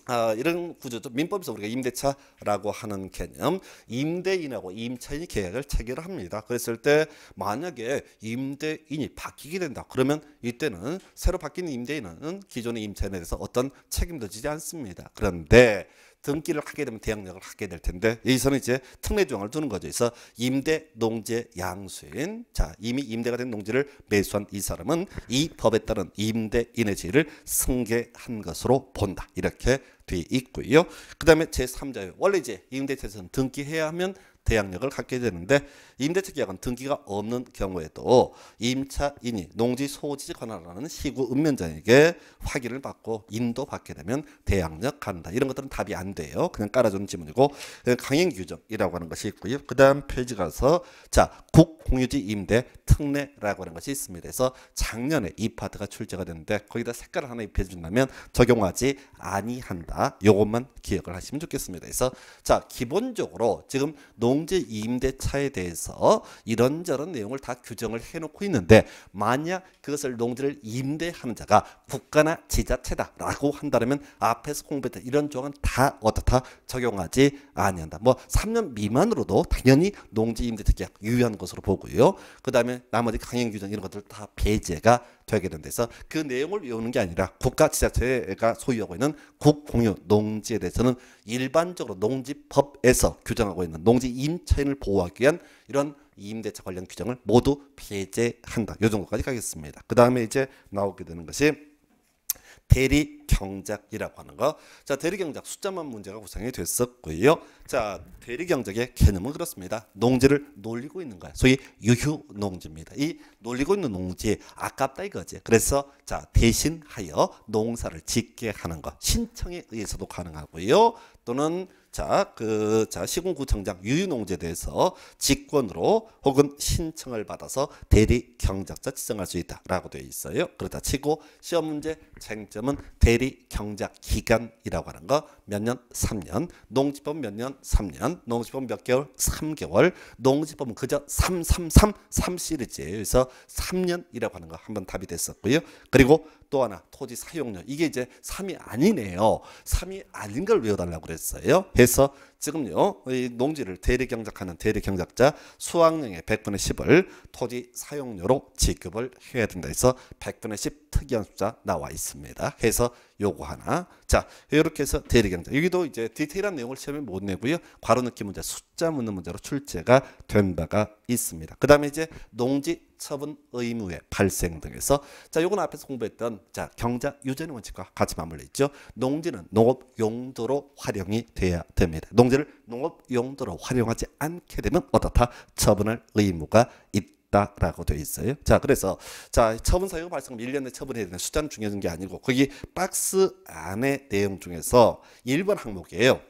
아, 이런 구조죠. 민법에서 우리가 임대차라고 하는 개념, 임대인하고 임차인이 계약을 체결합니다. 그랬을 때 만약에 임대인이 바뀌게 된다. 그러면 이때는 새로 바뀌 임대인은 기존의 임차인에 대해서 어떤 책임도 지지 않습니다. 그런데 등기를 하게 되면 대항력을 하게 될 텐데 여기서는 이제 특례 조항을 두는 거죠. 그래서 임대 농지 양수인 자 이미 임대가 된 농지를 매수한 이 사람은 이 법에 따른 임대인의 지위를 승계한 것으로 본다. 이렇게 돼 있고요. 그 다음에 제3자요. 원래 이제 임대차에서는 등기해야 하면 대항력을 갖게 되는데 임대차 계약은 등기가 없는 경우에도 임차인이 농지 소지 권한을 하 시구 읍면장에게 확인을 받고 인도받게 되면 대항력 한다 이런 것들은 답이 안 돼요. 그냥 깔아주는 지문이고 강행 규정이라고 하는 것이 있고요. 그 다음 페이지 가서 자 국공유지 임대 특례라고 하는 것이 있습니다. 그래서 작년에 이 파트가 출제가 됐는데 거기다 색깔을 하나 입혀준다면 적용하지 아니한다. 요것만 기억을 하시면 좋겠습니다. 그래서 자 기본적으로 지금 농지 임대차에 대해서 해서 이런저런 내용을 다 규정을 해놓고 있는데 만약 그것을 농지를 임대하는 자가 국가나 지자체다라고 한다면 앞에서 공부했던 이런 조항은 다 어떻다 적용하지 아니한다. 뭐 3년 미만으로도 당연히 농지 임대특약 유효한 것으로 보고요. 그 다음에 나머지 강행 규정 이런 것들 다 배제가 되게 된다. 그서그 내용을 외우는 게 아니라 국가 지자체가 소유하고 있는 국공유 농지에 대해서는 일반적으로 농지법에서 규정하고 있는 농지 임차인을 보호하기 위한 이런 임대차 관련 규정을 모두 배제한다. 요 정도까지 가겠습니다. 그 다음에 이제 나오게 되는 것이 대리 경작이라고 하는 거. 자, 대리 경작 숫자만 문제가 구성이 됐었고요. 자, 대리 경작의 개념은 그렇습니다. 농지를 놀리고 있는 거야. 소위 유휴 농지입니다. 이 놀리고 있는 농지 아깝다 이거지. 그래서 자, 대신하여 농사를 짓게 하는 거. 신청에 의해서도 가능하고요. 또는 자, 그, 자, 시군구청장 유유농지에 대해서 직권으로 혹은 신청을 받아서 대리 경작자 지정할 수 있다라고 되어 있어요. 그러다 치고 시험 문제 쟁점은 대리 경작 기간이라고 하는 거 몇 년? 3년. 농지법 몇 년? 3년. 농지법 몇 개월? 3개월. 농지법은 그저 333 3시리즈예요. 그래서 3년이라고 하는 거 한번 답이 됐었고요. 그리고 또 하나 토지 사용료 이게 이제 3이 아니네요. 3이 아닌 걸 외워달라고 그랬어요. 해서 지금요 이 농지를 대리 경작하는 대리 경작자 수확량의 100분의 10을 토지 사용료로 지급을 해야 된다 해서 100분의 10 특이한 숫자 나와 있습니다. 해서 요거 하나 자 이렇게 해서 대리 경작 여기도 이제 디테일한 내용을 시험에 못 내고요. 괄호 넣기 문제 숫자 묻는 문제로 출제가 된 바가 있습니다. 그 다음에 이제 농지 처분 의무의 발생 등에서 자 요건 앞에서 공부했던 자 경자 유전의 원칙과 같이 맞물려있죠 농지는 농업 용도로 활용이 돼야 됩니다. 농지를 농업 용도로 활용하지 않게 되면 어떻다 처분할 의무가 있다. 라고 되어 있어요. 자, 그래서 자 처분 사유가 발생하면 1년에 처분해야 되는 숫자는 중요한 게 아니고 거기 박스 안에 내용 중에서 1번 항목이에요.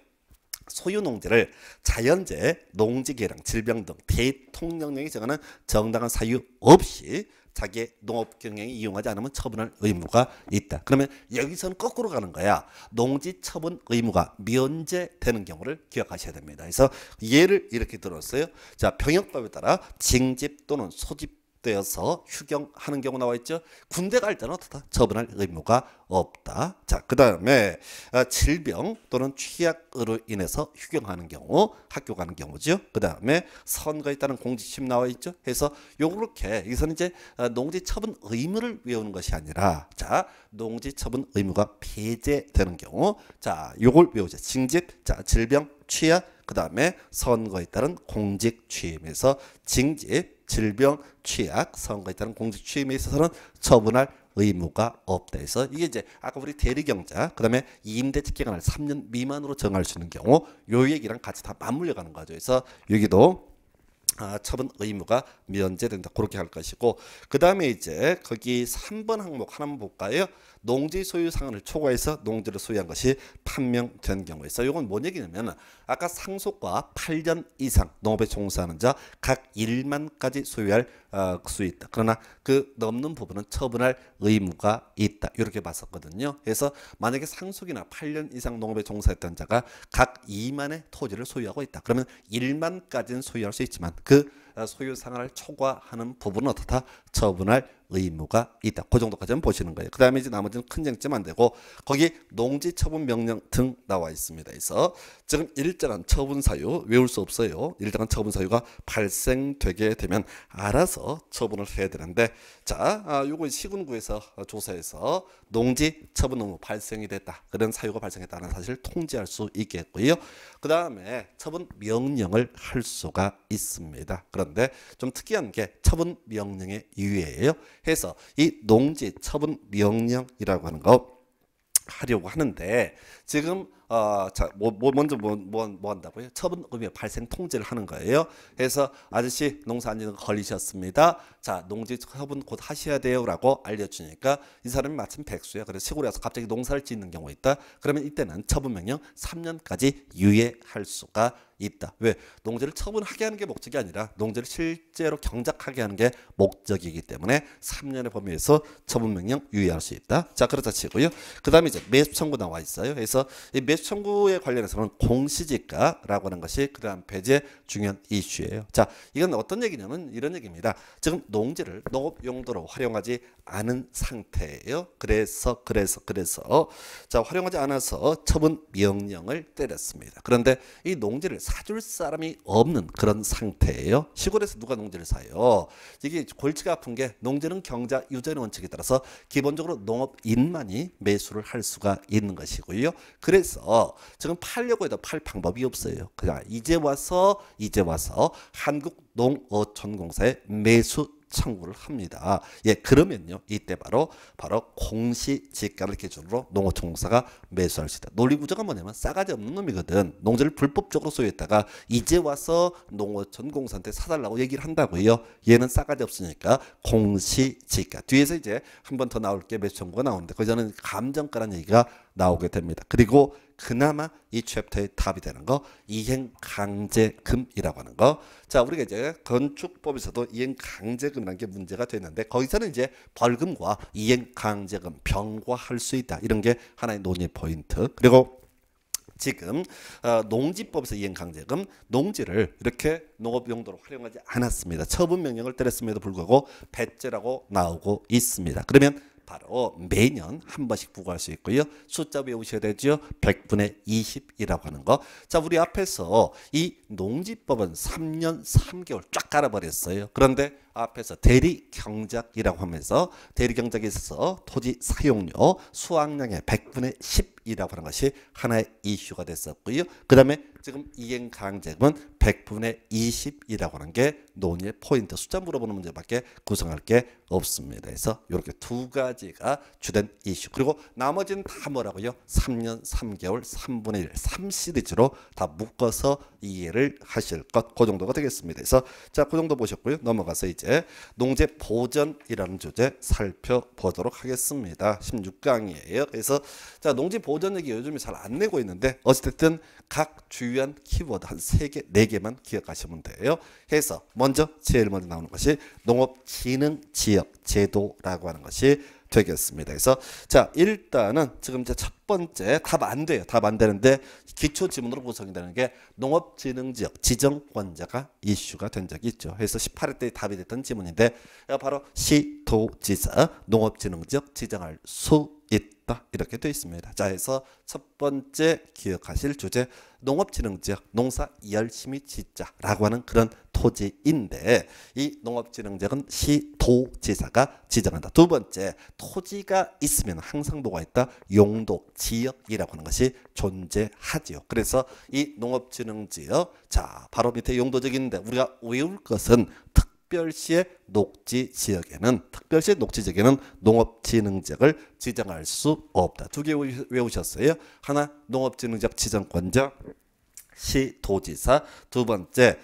소유농지를 자연재해, 농지개량, 질병 등 대통령령이 정하는 정당한 사유 없이 자기의 농업 경영에 이용하지 않으면 처분할 의무가 있다. 그러면 여기서는 거꾸로 가는 거야. 농지 처분 의무가 면제되는 경우를 기억하셔야 됩니다. 그래서 예를 이렇게 들었어요. 자, 병역법에 따라 징집 또는 소집 되어서 휴경하는 경우 나와 있죠. 군대 갈 때는 어떻다? 처분할 의무가 없다. 자, 그 다음에 어, 질병 또는 취약으로 인해서 휴경하는 경우, 학교 가는 경우죠. 그 다음에 선거에 따른 공지심 나와 있죠. 해서 요렇게 여기서 이제 어, 농지 처분 의무를 외우는 것이 아니라 자, 농지 처분 의무가 배제되는 경우 자, 요걸 외우죠. 징집, 자, 질병, 취약, 그 다음에 선거에 따른 공직 취임에서 징집, 질병, 취약, 선거에 따른 공직 취임에 있어서는 처분할 의무가 없다 해서 이게 이제 아까 우리 대리경자 그다음에 임대 직기간을 3년 미만으로 정할 수 있는 경우 요 얘기랑 같이 다 맞물려 가는 거죠. 그래서 여기도 아, 처분 의무가 면제된다. 그렇게 할 것이고 그 다음에 이제 거기 3번 항목 하나만 볼까요? 농지 소유 상한을 초과해서 농지를 소유한 것이 판명된 경우에 있어 이건 뭔 얘기냐면 아까 상속과 8년 이상 농업에 종사하는 자 각 1만까지 소유할 어, 수 있다. 그러나 그 넘는 부분은 처분할 의무가 있다. 이렇게 봤었거든요. 그래서 만약에 상속이나 8년 이상 농업에 종사했던 자가 각 2만의 토지를 소유하고 있다. 그러면 1만까지는 소유할 수 있지만 그 어, 소유 상한을 초과하는 부분은 어떻다? 처분할 의무가 있다. 그정도까지만 보시는 거예요. 그 다음에 이제 나머지는 큰 쟁점 안 되고 거기 농지 처분 명령 등 나와 있습니다. 그래서 지금 일정한 처분 사유 외울 수 없어요. 일정한 처분 사유가 발생되게 되면 알아서 처분을 해야 되는데 자, 아, 요거 시군구에서 조사해서 농지 처분 의무 발생이 됐다. 그런 사유가 발생했다는 사실을 통지할 수 있겠고요. 그 다음에 처분 명령을 할 수가 있습니다. 그런데 좀 특이한 게 처분 명령의 이유예요 해서 이 농지 처분 명령이라고 하는 거 하려고 하는데 지금 어, 자, 뭐, 뭐 먼저 뭐, 뭐, 뭐 한다고요? 처분금의 발생 통지를 하는 거예요. 그래서 아저씨 농사 안지는거 걸리셨습니다. 자, 농지 처분 곧 하셔야 돼요라고 알려주니까 이 사람이 마침 백수야. 그래서 시골에 와서 갑자기 농사를 짓는 경우 있다. 그러면 이때는 처분명령 3년까지 유예할 수가 있다. 왜? 농지를 처분하게 하는 게 목적이 아니라 농지를 실제로 경작하게 하는 게 목적이기 때문에 3년의 범위에서 처분명령 유예할 수 있다. 자, 그렇다 치고요. 그 다음에 이제 매수 청구 나와 있어요. 그래서 이 매수 및 청구에 관련해서는 공시지가라고 하는 것이 그러한 배제 중요한 이슈예요. 자, 이건 어떤 얘기냐면 이런 얘기입니다. 지금 농지를 농업 용도로 활용하지 않은 상태예요. 그래서 그래서 그래서 자 활용하지 않아서 처분 명령을 때렸습니다. 그런데 이 농지를 사줄 사람이 없는 그런 상태예요. 시골에서 누가 농지를 사요? 이게 골치가 아픈 게 농지는 경자 유전 의 원칙에 따라서 기본적으로 농업인만이 매수를 할 수가 있는 것이고요. 그래서 지금 팔려고 해도 팔 방법이 없어요. 그냥 이제 와서 이제 와서 한국 농어촌공사에 매수 청구를 합니다. 예, 그러면요. 이때 바로 바로 공시지가를 기준으로 농어총사가 매수할 수 있다. 논리구조가 뭐냐면 싸가지 없는 놈이거든. 농지를 불법적으로 소유했다가 이제 와서 농어전공사한테 사달라고 얘기를 한다고요. 얘는 싸가지 없으니까 공시지가. 뒤에서 이제 한 번 더 나올 게 매수 청구가 나오는데 거기서는 감정가라는 얘기가 나오게 됩니다. 그리고 그나마 이 챕터의 답이 되는 거 이행 강제금이라고 하는 거. 자, 우리가 이제 건축법에서도 이행 강제금이라는 게 문제가 되는데 거기서는 이제 벌금과 이행 강제금 병과할 수 있다. 이런 게 하나의 논의 포인트. 그리고 지금 어, 농지법에서 이행강제금 농지를 이렇게 농업용도로 활용하지 않았습니다. 처분 명령을 때렸음에도 불구하고 배째라고 나오고 있습니다. 그러면 바로 매년 한 번씩 부과할 수 있고요. 숫자 외우셔야 되죠. 100분의 20이라고 하는 거. 자, 우리 앞에서 이 농지법은 3년 3개월 쫙 깔아버렸어요. 그런데 앞에서 대리 경작이라고 하면서 대리 경작에 있어서 토지 사용료 수확량의 100분의 10이라고 하는 것이 하나의 이슈가 됐었고요. 그 다음에 지금 이행 강제금은 100분의 20이라고 하는 게 논의의 포인트 숫자 물어보는 문제밖에 구성할 게 없습니다. 그래서 이렇게 두 가지가 주된 이슈 그리고 나머지는 다 뭐라고요? 3년 3개월 3분의 1 3시리즈로 다 묶어서 이해를 하실 것 그 정도가 되겠습니다. 그래서 자 그 정도 보셨고요. 넘어가서 이제 주제 농재 보전이라는 주제 살펴보도록 하겠습니다. 16강이에요. 그래서 자 농지 보전 얘기 요즘에 잘 안 내고 있는데 어쨌든 각 주요한 키워드 한 세개네개만 기억하시면 돼요. 해서 먼저 제일 먼저 나오는 것이 농업진흥지역 제도라고 하는 것이 되겠습니다. 그래서 자 일단은 지금 이제 첫 번째 답 안 돼요. 답 안 되는데 기초 지문으로 구성이 되는 게 농업진흥지역 지정권자가 이슈가 된 적이 있죠. 그래서 18회 때 답이 됐던 지문인데 바로 시도지사 농업진흥지역 지정할 수 있다 이렇게 되어 있습니다. 자, 그래서 첫 번째 기억하실 주제 농업진흥지역 농사 열심히 짓자라고 하는 그런 토지인데 이 농업진흥지역은 시 도지사가 지정한다. 두 번째 토지가 있으면 항상 뭐가 있다? 용도 지역이라고 하는 것이 존재하지요. 그래서 이 농업진흥지역 자 바로 밑에 용도적인데 우리가 외울 것은 특별시의 녹지 지역에는 특별시 녹지 지역에는 농업진흥적을 지정할 수 없다. 두 개 외우셨어요? 하나 농업진흥적 지정권자 시도지사 두 번째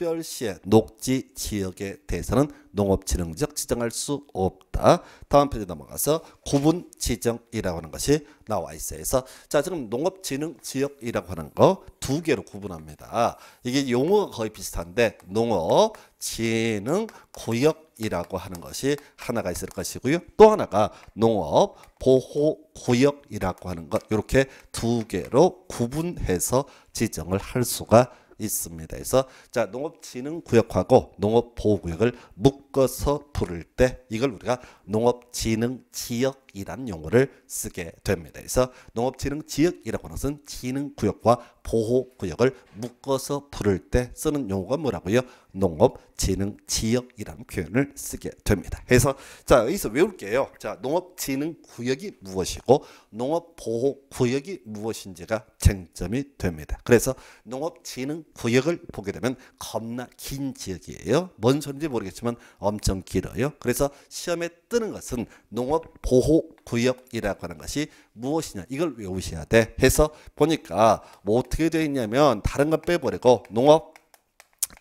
특별시의 녹지 지역에 대해서는 농업지능적 지정할 수 없다. 다음 페이지 넘어가서 구분 지정이라고 하는 것이 나와 있어요. 그래서 자 지금 농업진흥지역이라고 하는 거두 개로 구분합니다. 이게 용어가 거의 비슷한데 농업 진흥 구역이라고 하는 것이 하나가 있을 것이고요. 또 하나가 농업 보호 구역이라고 하는 것 이렇게 두 개로 구분해서 지정을 할 수가 있습니다. 그래서 자 농업진흥구역하고 농업보호구역을 묶 묶어서 부를 때 이걸 우리가 농업진흥 지역이라는 용어를 쓰게 됩니다. 그래서 농업진흥 지역이라고 하는 것은 진흥구역과 보호구역을 묶어서 부를 때 쓰는 용어가 뭐라고요? 농업진흥 지역이라는 표현을 쓰게 됩니다. 그래서 자 여기서 외울게요. 자 농업진흥구역이 무엇이고 농업보호구역이 무엇인지가 쟁점이 됩니다. 그래서 농업진흥구역을 보게 되면 겁나 긴 지역이에요. 뭔 소리인지 모르겠지만 엄청 길어요. 그래서 시험에 뜨는 것은 농업 보호 구역이라고 하는 것이 무엇이냐 이걸 외우셔야 돼. 해서 보니까 뭐 어떻게 되어 있냐면 다른 건 빼버리고 농업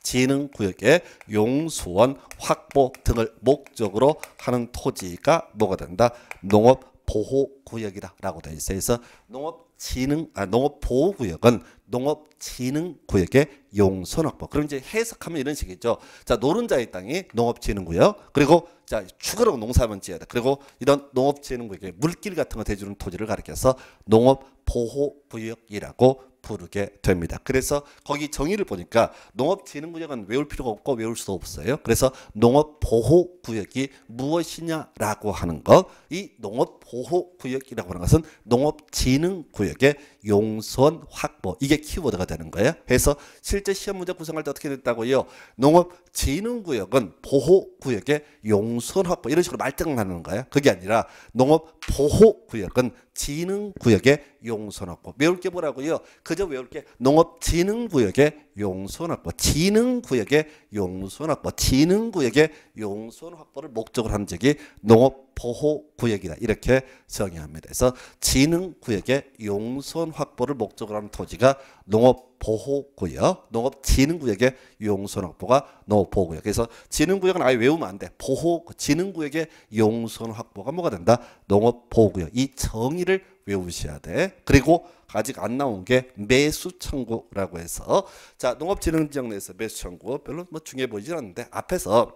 지능구역의 용수원 확보 등을 목적으로 하는 토지가 뭐가 된다? 농업 보호구역이다라고 되 있어요. 그래서 농업 진흥 아, 농업 보호 구역은 농업 진흥 구역의 용선 확보. 그럼 이제 해석하면 이런 식이죠. 자, 노른자의 땅이 농업 진흥 구역. 그리고 자, 추가로 농사만 지어야 돼. 그리고 이런 농업 진흥 구역의 물길 같은 거 대주는 토지를 가리켜서 농업 보호 구역이라고 부르게 됩니다. 그래서 거기 정의를 보니까 농업진흥구역은 외울 필요가 없고 외울 수도 없어요. 그래서 농업보호구역이 무엇이냐라고 하는 것, 이 농업보호구역이라고 하는 것은 농업진흥구역의 용선 확보, 이게 키워드가 되는 거예요. 그래서 실제 시험 문제 구성할 때 어떻게 됐다고요? 농업진흥구역은 보호구역의 용선 확보, 이런 식으로 말등을 하는 거예요. 그게 아니라 농업보호구역은 농업진흥구역에 용서넣고 외울 게 뭐라고요? 그저 외울 게 농업진흥구역에 용서넣고 진흥구역에 용서넣고 진흥구역에 용서확보를 목적으로 한 적이 농업 보호구역이다. 이렇게 정의합니다. 그래서 진흥구역의 용선 확보를 목적으로 하는 토지가 농업보호구역, 농업진흥구역의 용선 확보가 농업보호구역. 그래서 진흥구역은 아예 외우면 안 돼. 보호, 진흥구역의 그 용선 확보가 뭐가 된다? 농업보호구역. 이 정의를 외우셔야 돼. 그리고 아직 안 나온 게 매수 청구라고 해서 자 농업진흥지역 내에서 매수 청구 별로 뭐 중요해 보이진 않는데 앞에서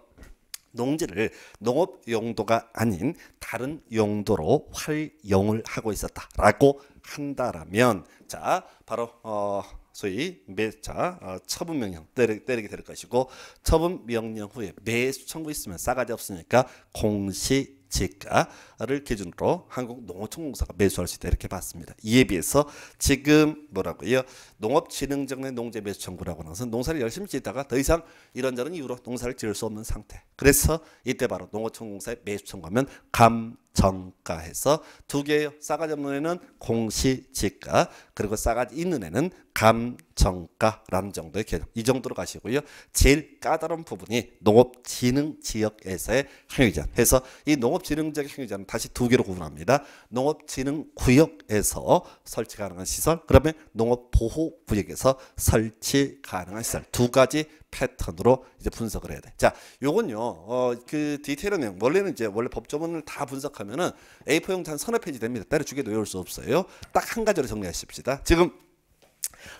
농지를 농업 용도가 아닌 다른 용도로 활용을 하고 있었다라고 한다라면 자 바로 어 소위 매자 어, 처분 명령 때리, 때리게 될 것이고 처분 명령 후에 매수 청구있으면 싸가지 없으니까 공시 지가를 기준으로 한국농어총공사가 매수할 수 있다 이렇게 봤습니다. 이에 비해서 지금 뭐라고요? 농업진흥정의 농재 매수 청구라고 나는 농사를 열심히 짓다가 더 이상 이런저런 이유로 농사를 지을 수 없는 상태. 그래서 이때 바로 농어총공사에 매수 청구하면 감 정가해서 두 개예요. 싸가지 없는 애는 공시지가 그리고 싸가지 있는 애는 감정가라는 정도의 개념. 이 정도로 가시고요. 제일 까다로운 부분이 농업진흥지역에서의 행위제한. 그래서 이 농업진흥지역 행위제한은 다시 두 개로 구분합니다. 농업진흥구역에서 설치 가능한 시설, 그러면 농업보호구역에서 설치 가능한 시설 두 가지 패턴으로 이제 분석을 해야 돼. 자, 요건요. 어, 그 디테일한 내용. 원래는 이제 원래 법조문을 다 분석하면은 A4용지 한 서너 페이지 됩니다. 따로 주여도 외울 수 없어요. 딱 한 가지로 정리하십시다. 지금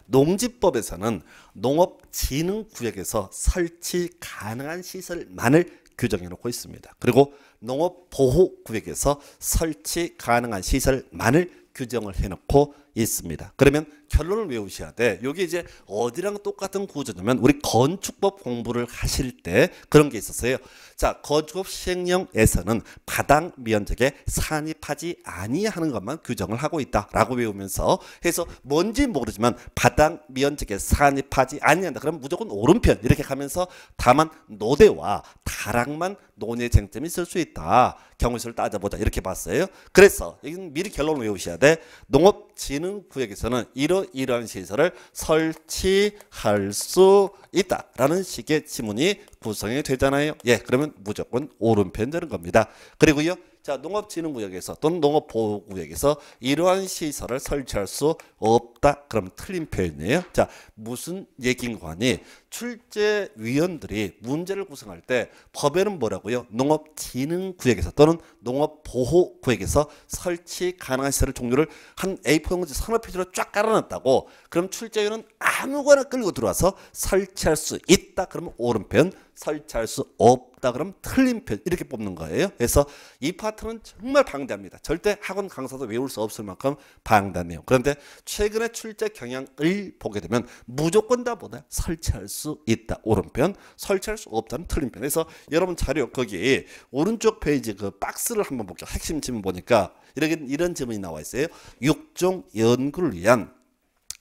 농지법에서는 농업진흥구역에서 설치 가능한 시설만을 규정해 놓고 있습니다. 그리고 농업보호구역에서 설치 가능한 시설만을 규정을 해놓고 있습니다. 그러면 결론을 외우셔야 돼. 여기 이제 어디랑 똑같은 구조냐면 우리 건축법 공부를 하실 때 그런 게 있었어요. 자, 건축법 시행령에서는 바닥 면적에 산입하지 아니하는 것만 규정을 하고 있다라고 외우면서 해서 뭔지 모르지만 바닥 면적에 산입하지 아니한다. 그럼 무조건 오른편 이렇게 가면서 다만 노대와 다락만 논의 쟁점이 있을 수 있다. 경우수를 따져보자 이렇게 봤어요. 그래서 여기는 미리 결론을 외우셔야 돼. 농업 진 있는 구역에서는 이러이러한 시설을 설치할 수 있다라는 식의 지문이 구성이 되잖아요. 예, 그러면 무조건 오른편 되는 겁니다. 그리고요. 자, 농업진흥구역에서 또는 농업보호구역에서 이러한 시설을 설치할 수 없다. 그럼 틀린 표현이에요. 자, 무슨 얘기인 거니? 출제위원들이 문제를 구성할 때 법에는 뭐라고요? 농업진흥구역에서 또는 농업보호구역에서 설치 가능한 시설의 종류를 한 A4 용지 서너 페이지로 쫙 깔아놨다고 그럼 출제위원은 아무거나 끌고 들어와서 설치할 수 있다 그러면 오른편 설치할 수 없다 그러면 틀린 편 이렇게 뽑는 거예요. 그래서 이 파트는 정말 방대합니다. 절대 학원 강사도 외울 수 없을 만큼 방대해요. 그런데 최근에 출제 경향을 보게 되면 무조건 다 보다 설치할 수수 있다. 오른편 설치할 수 없다는 틀린편. 그래서 여러분 자료 거기 오른쪽 페이지 그 박스를 한번 볼게요. 핵심 지문 보니까 이렇게 이런 지문이 나와 있어요. 6종 연구를 위한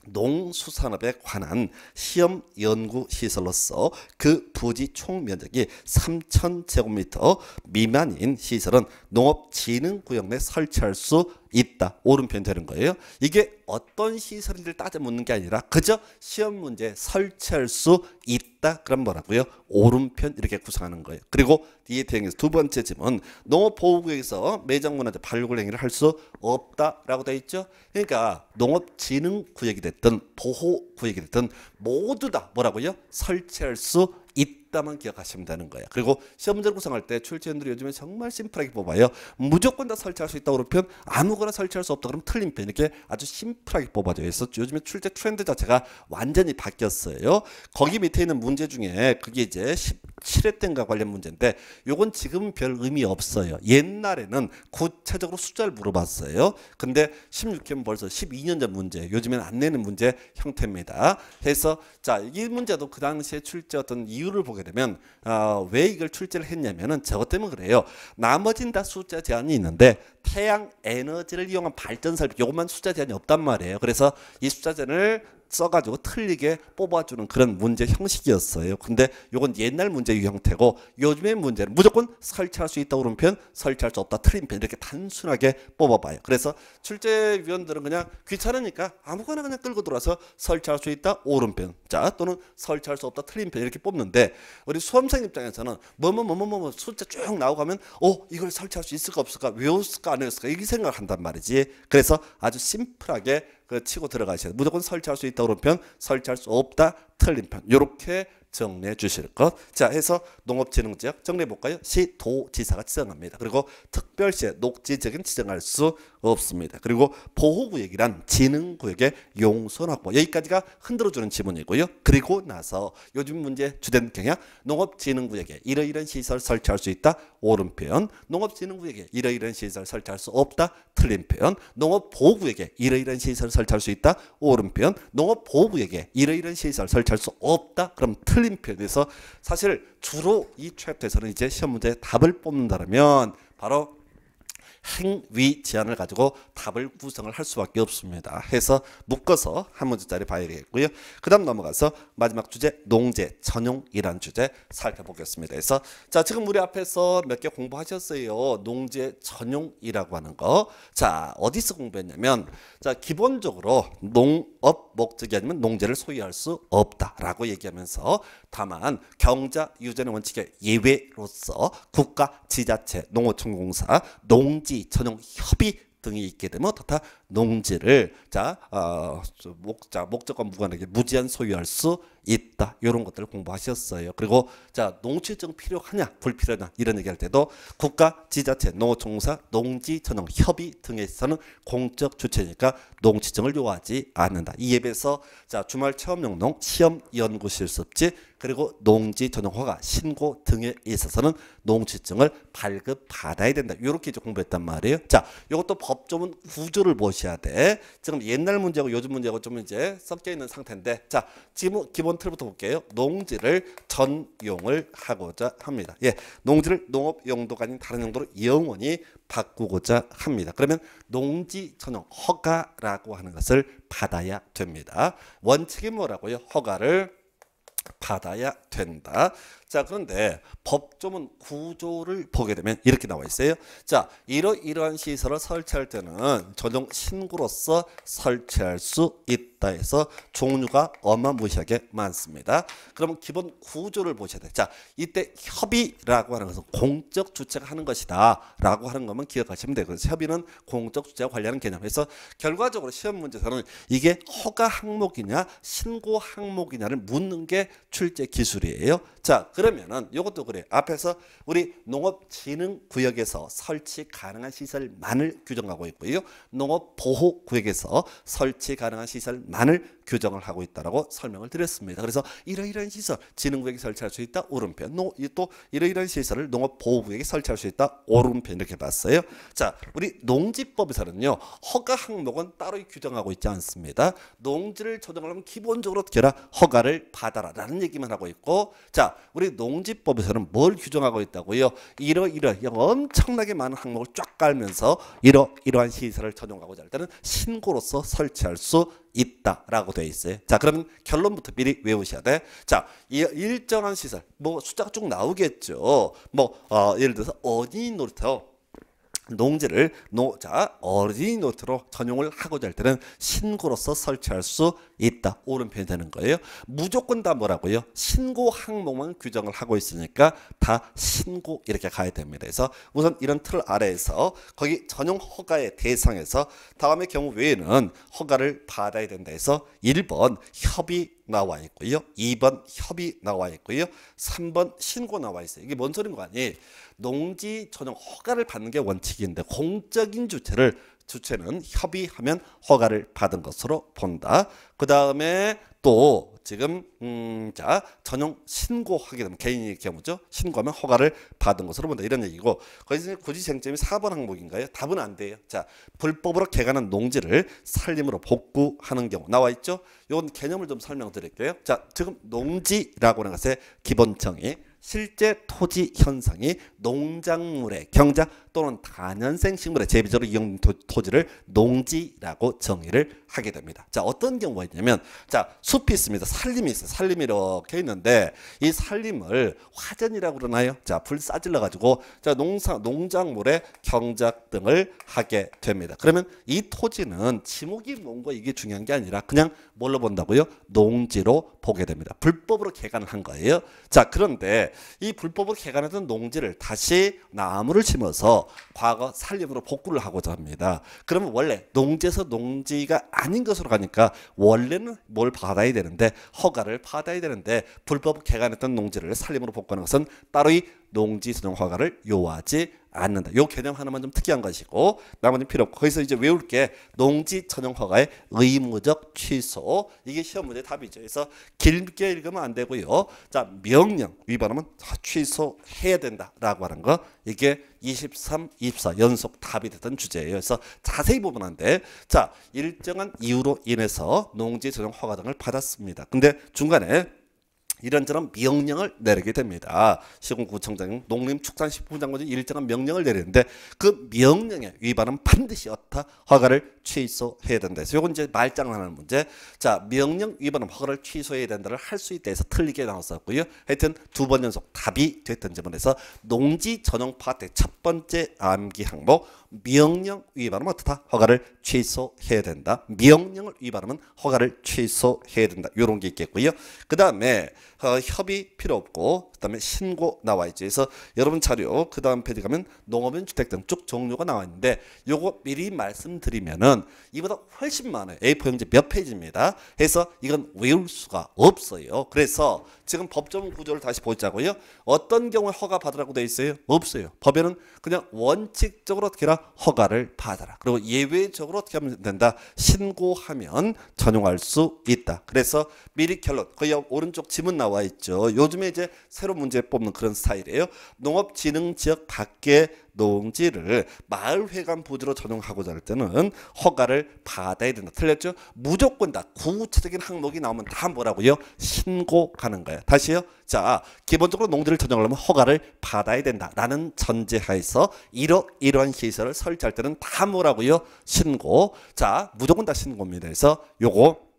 농수산업에 관한 시험 연구 시설로서 그 부지 총 면적이 3,000제곱미터 미만인 시설은 농업진흥구역 내 설치할 수 있다. 오른편 되는 거예요. 이게 어떤 시설인지를 따져 묻는 게 아니라 그저 시험 문제 설치할 수 있다. 그럼 뭐라고요? 오른편 이렇게 구성하는 거예요. 그리고 뒤에 대응해서 두 번째 질문 농업보호구역에서 매장문화재 발굴 행위를 할 수 없다라고 되어 있죠. 그러니까 농업진흥구역이 됐든 보호구역이 됐든 모두 다 뭐라고요? 설치할 수 있다. 있다만 기억하시면 되는 거예요. 그리고 시험문제를 구성할 때 출제원들이 요즘에 정말 심플하게 뽑아요. 무조건 다 설치할 수 있다고 그러면 아무거나 설치할 수 없다 그러면 틀린 편 이렇게 아주 심플하게 뽑아져있그래 요즘에 출제 트렌드 자체가 완전히 바뀌었어요. 거기 밑에 있는 문제 중에 그게 이제 17회 때인가 관련 문제인데 요건 지금 별 의미 없어요. 옛날에는 구체적으로 숫자를 물어봤어요. 근데 16회는 벌써 12년 전 문제 요즘엔 안 내는 문제 형태입니다. 그래서 자 이 문제도 그 당시에 출제 어떤 이유를 보게 보게 되면 어, 왜 이걸 출제를 했냐면은 저것 때문에 그래요. 나머진 다 숫자 제한이 있는데 태양 에너지를 이용한 발전 설비 요것만 숫자 제한이 없단 말이에요. 그래서 이 숫자 제한을 써가지고 틀리게 뽑아주는 그런 문제 형식이었어요. 근데 요건 옛날 문제 형태고 요즘의 문제는 무조건 설치할 수 있다 그런 편, 설치할 수 없다 틀린 편 이렇게 단순하게 뽑아봐요. 그래서 출제위원들은 그냥 귀찮으니까 아무거나 그냥 끌고 들어와서 설치할 수 있다 오른 편, 자 또는 설치할 수 없다 틀린 편 이렇게 뽑는데 우리 수험생 입장에서는 뭐뭐 뭐뭐뭐 숫자 쭉 나오가면 어 이걸 설치할 수 있을까 없을까 외웠을까 안 외웠을까 이렇게 생각한단 말이지. 그래서 아주 심플하게 그 치고 들어가셔야 돼 무조건 설치할 수 있다 오른편, 설치할 수 없다 틀린편. 이렇게 정리해 주실 것. 자, 해서 농업진흥지역 정리해 볼까요? 시, 도, 지사가 지정합니다. 그리고 특별시에 녹지적인 지정할 수 없습니다. 그리고 보호구역이란 진흥구역의 용선 확보. 여기까지가 흔들어주는 지문이고요. 그리고 나서 요즘 문제 주된 경향 농업진흥구역에 이러이러한 시설 설치할 수 있다. 옳은 표현. 농업진흥구역에 이러이러한 시설 설치할 수 없다. 틀린 표현. 농업보호구역에 이러이러한 시설 설치할 수 있다. 옳은 표현. 농업보호구역에 이러이러한 시설 설치할 수 없다. 그럼 틀 틀린 표현. 그래서 사실 주로 이 챕터에서는 이제 시험 문제 답을 뽑는다면 바로 행위 제한을 가지고 답을 구성을 할 수밖에 없습니다. 해서 묶어서 한 문제짜리 봐야 되겠고요. 그 다음 넘어가서 마지막 주제 농재 전용이란 주제 살펴보겠습니다. 그래서 자 지금 우리 앞에서 몇 개 공부하셨어요. 농재 전용이라고 하는 거. 자 어디서 공부했냐면 자 기본적으로 농업 목적이 아니면 농재를 소유할 수 없다라고 얘기하면서 다만 경자 유전의 원칙의 예외로서 국가 지자체 농어촌공사 농지 지 전용 협의 등이 있게 되면 타타 농지를 자, 어, 목, 자 목적과 무관하게 무제한 소유할 수 있다. 이런 것들을 공부하셨어요. 그리고 자 농취증 필요하냐 불필요하냐 이런 얘기할 때도 국가, 지자체, 농어총사, 농지 전용 협의 등에서는 공적 주체니까 농취증을 요하지 구 않는다. 이 앱에서 자 주말 체험용농, 시험 연구 실습지 그리고 농지 전용 허가 신고 등에 있어서는 농취증을 발급 받아야 된다. 이렇게 이제 공부했단 말이에요. 자 이것도 법조문 구조를 보시. 지하대. 지금 옛날 문제하고 요즘 문제하고 좀 이제 섞여 있는 상태인데 자 지금 기본 틀부터 볼게요. 농지를 전용을 하고자 합니다. 예, 농지를 농업 용도가 아닌 다른 용도로 영원히 바꾸고자 합니다. 그러면 농지 전용 허가라고 하는 것을 받아야 됩니다. 원칙이 뭐라고요? 허가를 받아야 된다. 자, 그런데 법조문 구조를 보게 되면 이렇게 나와 있어요. 자, 이러이러한 시설을 설치할 때는 전용 신고로서 설치할 수 있다 해서 종류가 어마무시하게 많습니다. 그러면 기본 구조를 보셔야 돼요. 자, 이때 협의라고 하는 것은 공적 주체가 하는 것이다 라고 하는 것만 기억하시면 돼요. 그래서 협의는 공적 주체와 관련한 개념. 에서 결과적으로 시험 문제에서는 이게 허가 항목이냐 신고 항목이냐를 묻는 게 출제 기술이에요. 자, 그러면은 이것도 그래. 앞에서 우리 농업진흥구역에서 설치 가능한 시설만을 규정하고 있고요. 농업보호구역에서 설치 가능한 시설만을 규정을 하고 있다라고 설명을 드렸습니다. 그래서 이러이러한 시설 진흥구역에 설치할 수 있다 오른편 또 이러이러한 시설을 농업보호구역에 설치할 수 있다 오른편 이렇게 봤어요. 자 우리 농지법에서는요 허가 항목은 따로 규정하고 있지 않습니다. 농지를 조정하면 기본적으로 결라 허가를 받아라라는 얘기만 하고 있고 자 우리 농지법에서는 뭘 규정하고 있다고요? 이러이러 한 엄청나게 많은 항목을 쫙 깔면서 이러이러한 시설을 적용하고자 할 때는 신고로서 설치할 수 있다라고 되어 있어요. 자, 그럼 결론부터 미리 외우셔야 돼. 자, 이 일정한 시설, 뭐 숫자가 쭉 나오겠죠. 뭐 어, 예를 들어서 어린이 놀이터, 농지를 노자 어린이 노트로 전용을 하고자 할 때는 신고로서 설치할 수 있다. 오른편이 되는 거예요. 무조건 다 뭐라고요? 신고 항목만 규정을 하고 있으니까 다 신고 이렇게 가야 됩니다. 그래서 우선 이런 틀 아래에서 거기 전용 허가의 대상에서 다음의 경우 외에는 허가를 받아야 된다 해서 1번 협의 나와 있고요. 2번 협의 나와 있고요. 3번 신고 나와 있어요. 이게 뭔 소린 거 아니? 농지 전용 허가를 받는 게 원칙인데 공적인 주체를 주체는 협의하면 허가를 받은 것으로 본다. 그 다음에 또 지금 음, 자 전용 신고하게 되면 개인의 경우죠. 신고하면 허가를 받은 것으로 본다 이런 얘기고 거기서 굳이 쟁점이 4번 항목인가요? 답은 안 돼요. 자 불법으로 개간한 농지를 살림으로 복구하는 경우 나와 있죠. 이건 개념을 좀 설명드릴게요. 자 지금 농지라고 하는 것의 기본 청이 실제 토지 현상이 농작물의 경작 또는 다년생 식물의 재배적으로 이용 토지를 농지라고 정의를 하게 됩니다. 자 어떤 경우가 있냐면 자 숲이 있습니다. 산림이 있어요. 산림이 이렇게 있는데 이 산림을 화전이라고 그러나요? 자불 싸질러 가지고 자농사 농작물의 경작 등을 하게 됩니다. 그러면 이 토지는 지목이 뭔가 이게 중요한 게 아니라 그냥 뭘로 본다고요? 농지로 보게 됩니다. 불법으로 개간을 한 거예요. 자 그런데 이 불법으로 개간했던 농지를 다시 나무를 심어서 과거 산림으로 복구를 하고자 합니다. 그러면 원래 농지에서 농지가 아닌 것으로 가니까 원래는 뭘 받아야 되는데 허가를 받아야 되는데 불법 개간했던 농지를 산림으로 복구하는 것은 따로 이 농지 전용 허가를 요하지 않는다. 요 개념 하나만 좀 특이한 것이고 나머지는 필요 없고 거기서 이제 외울 게 농지 전용 허가의 의무적 취소 이게 시험 문제 답이죠. 그래서 길게 읽으면 안 되고요. 자 명령 위반하면 취소해야 된다라고 하는 거 이게 23, 24 연속 답이 됐던 주제예요. 그래서 자세히 보면 안 돼. 자 일정한 이유로 인해서 농지 전용 허가 등을 받았습니다. 근데 중간에 이런저런 명령을 내리게 됩니다. 시군구청장, 님 농림축산식품 장관이 일정한 명령을 내리는데 그 명령에 위반은 반드시 어타 허가를 취소해야 된다. 요건 이제 말장난하는 문제. 자, 명령 위반은 허가를 취소해야 된다를 할 수 있다 해서 틀리게 나왔었고요. 하여튼 두 번 연속 답이 됐던 점에서 농지 전용 파트 첫 번째 암기 항목 명령 위반은 어떻다? 허가를 취소해야 된다. 명령을 위반하면 허가를 취소해야 된다. 요런 게 있겠고요. 그 다음에 어, 협의 필요 없고 그다음에 신고 나와 있죠. 그래서 여러분 자료 그다음 페이지 가면 농업인 주택 등 쭉 종류가 나와 있는데 요거 미리 말씀드리면은 이보다 훨씬 많아요. A4 용지 몇 페이지입니다. 해서 이건 외울 수가 없어요. 그래서 지금 법정 구조를 다시 보자고요. 어떤 경우에 허가 받으라고 돼 있어요? 없어요. 법에는 그냥 원칙적으로 어떻게 하라 허가를 받아라. 그리고 예외적으로 어떻게 하면 된다? 신고하면 전용할 수 있다. 그래서 미리 결론 거의 오른쪽 지문 나와 나와 있죠. 요즘에 이제 새로 문제 뽑는 그런 스타일이에요. 농업진흥지역 밖에 농지를 마을회관 부지로 전용하고자 할 때는 허가를 받아야 된다. 틀렸죠? 무조건 다 구체적인 항목이 나오면 다 뭐라고요? 신고하는 거예요. 다시요. 자, 기본적으로 농지를 전용하려면 허가를 받아야 된다라는 전제하에서 이러 이러한 시설을 설치할 때는 다 뭐라고요? 신고. 자, 무조건 다 신고입니다. 그래서 요거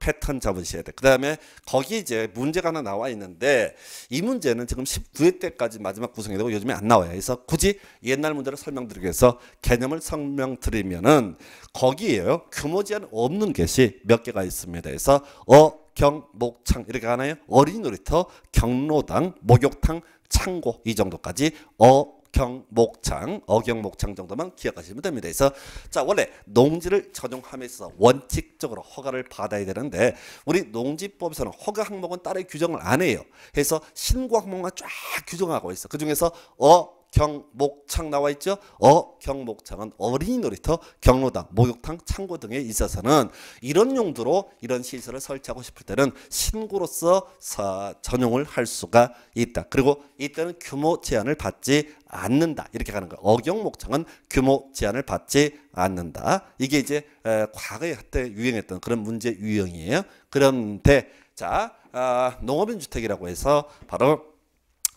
패턴 잡으셔야 돼. 그 다음에 거기 이제 문제가 하나 나와 있는데 이 문제는 지금 19회 때까지 마지막 구성이 되고 요즘에 안 나와요. 그래서 굳이 옛날 문제를 설명드리기 위해서 개념을 설명드리면은 거기에요. 규모 제한 없는 것이 몇 개가 있습니다. 그래서 어, 경, 목, 창 이렇게 하나요? 어린이 놀이터, 경로당, 목욕탕, 창고 이 정도까지 어, 목경 목창 어경 목창 정도만 기억하시면 됩니다. 그래서 자 원래 농지를 전용함에 있어서 원칙적으로 허가를 받아야 되는데 우리 농지법에서는 허가 항목은 따로 규정을 안 해요. 해서 신고 항목만 쫙 규정하고 있어. 그 중에서 어 경목창 나와 있죠. 어 경목창은 어린이 놀이터, 경로당, 목욕탕, 창고 등에 있어서는 이런 용도로 이런 시설을 설치하고 싶을 때는 신고로서 사, 전용을 할 수가 있다. 그리고 이때는 규모 제한을 받지 않는다. 이렇게 가는 거예요. 어경목창은 규모 제한을 받지 않는다. 이게 이제 에, 과거에 그때 유행했던 그런 문제 유형이에요. 그런데 자 아, 농업인 주택이라고 해서 바로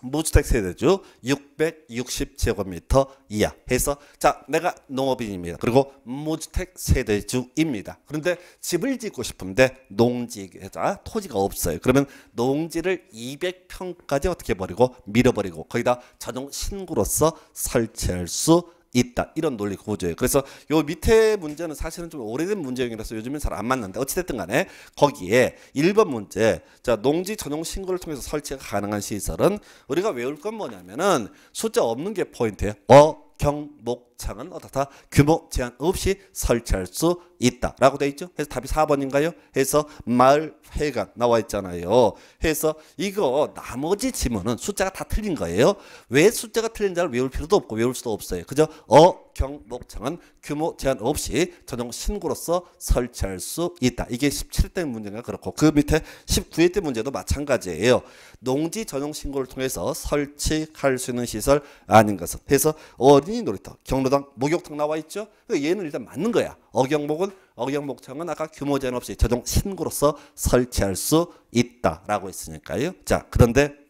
무주택 세대주 660제곱미터 이하 해서 자 내가 농업인입니다. 그리고 무주택 세대주입니다. 그런데 집을 짓고 싶은데 농지에다 토지가 없어요. 그러면 농지를 200평까지 어떻게 버리고 밀어버리고 거기다 전용 신구로서 설치할 수 있다. 이런 논리 구조예요. 그래서 요 밑에 문제는 사실은 좀 오래된 문제형이라서 요즘엔 잘 안 맞는데 어찌됐든 간에 거기에 1번 문제 자 농지 전용 신고를 통해서 설치가 가능한 시설은 우리가 외울 건 뭐냐면은 숫자 없는 게 포인트예요. 어, 경, 목, 창은 어떻다? 규모 제한 없이 설치할 수 있다라고 돼 있죠. 그래서 답이 4번인가요? 해서 마을 회관 나와 있잖아요. 해서 이거 나머지 지문은 숫자가 다 틀린 거예요. 왜 숫자가 틀린지를 외울 필요도 없고 외울 수도 없어요. 그죠? 어, 경, 목, 창은 규모 제한 없이 전용 신고로서 설치할 수 있다. 이게 17대 문제가 그렇고 그 밑에 19회 때 문제도 마찬가지예요. 농지 전용 신고를 통해서 설치할 수 있는 시설 아닌 것은 해서 어린이 놀이터, 경로 목욕탕, 목욕탕 나와 있죠. 그 얘는 일단 맞는 거야. 억양목은 억양목청은 아까 규모 제한 없이 자동 신고로서 설치할 수 있다라고 했으니까요. 자, 그런데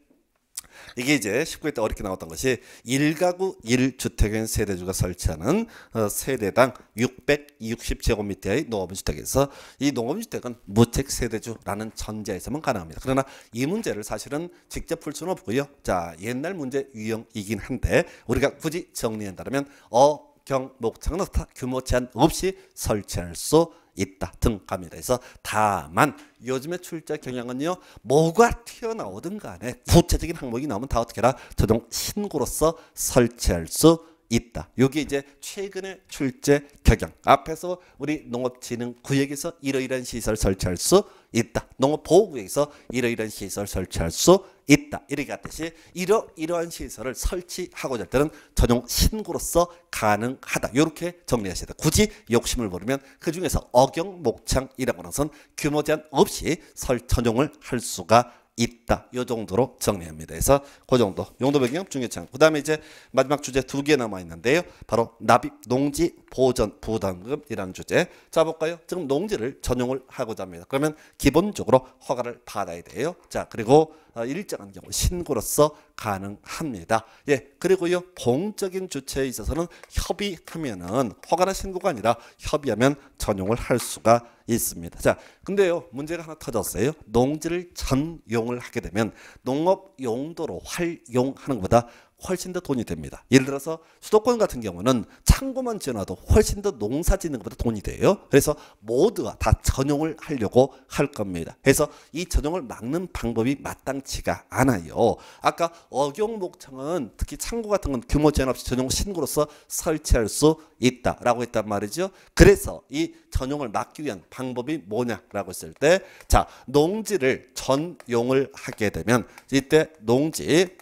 이게 이제 19회 때 어렵게 나왔던 것이 1가구 1주택인 세대주가 설치하는 어, 세대당 660제곱미터의 농업주택에서 이 농업주택은 무책 세대주라는 전제에서만 가능합니다. 그러나 이 문제를 사실은 직접 풀 수는 없고요. 자 옛날 문제 유형이긴 한데 우리가 굳이 정리한다면 어경 목장은 규모 제한 없이 설치할 수 있다 등 갑니다. 그래서 다만 요즘에 출제 경향은요. 뭐가 튀어나오든 간에 구체적인 항목이 나오면 다 어떻게 해라? 조정 신고로서 설치할 수 있다. 요게 이제 최근의 출제 경향. 앞에서 우리 농업진흥구역에서 이러이러한 시설 설치할 수 있다. 농업보호구역에서 이러이러한 시설 설치할 수 있다. 이렇게 같듯이 이러, 이러한 시설을 설치하고자 할 때는 전용 신고로서 가능하다. 이렇게 정리하셔야 돼 굳이 욕심을 부리면 그중에서 억영 목창이라고 하는 것은 규모 제한 없이 설 전용을 할 수가 있다. 요 정도로 정리합니다. 그래서 그 정도. 용도 변경 중요청. 그 다음에 이제 마지막 주제 두 개 남아 있는데요. 바로 납입 농지 보전 부담금이라는 주제. 자 볼까요? 지금 농지를 전용을 하고자 합니다. 그러면 기본적으로 허가를 받아야 돼요. 자 그리고 어, 일정한 경우 신고로서 가능합니다. 예, 그리고요 봉적인 주체에 있어서는 협의하면은 허가나 신고가 아니라 협의하면 전용을 할 수가 있습니다. 자, 근데요, 문제가 하나 터졌어요. 농지를 전용을 하게 되면 농업 용도로 활용하는 것보다 훨씬 더 돈이 됩니다. 예를 들어서 수도권 같은 경우는 창고만 지어놔도 훨씬 더 농사 짓는 것보다 돈이 돼요. 그래서 모두가 다 전용을 하려고 할 겁니다. 그래서 이 전용을 막는 방법이 마땅치가 않아요. 아까 어경목청은 특히 창고 같은 건 규모 제한 없이 전용 신고로서 설치할 수 있다라고 했단 말이죠. 그래서 이 전용을 막기 위한 방법이 뭐냐라고 했을 때 자, 농지를 전용을 하게 되면 이때 농지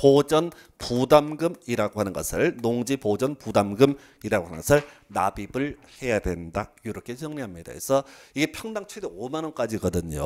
보전 부담금이라고 하는 것을 농지 보전 부담금이라고 하는 것을 납입을 해야 된다. 이렇게 정리합니다. 그래서 이게 평당 최대 5만 원까지거든요.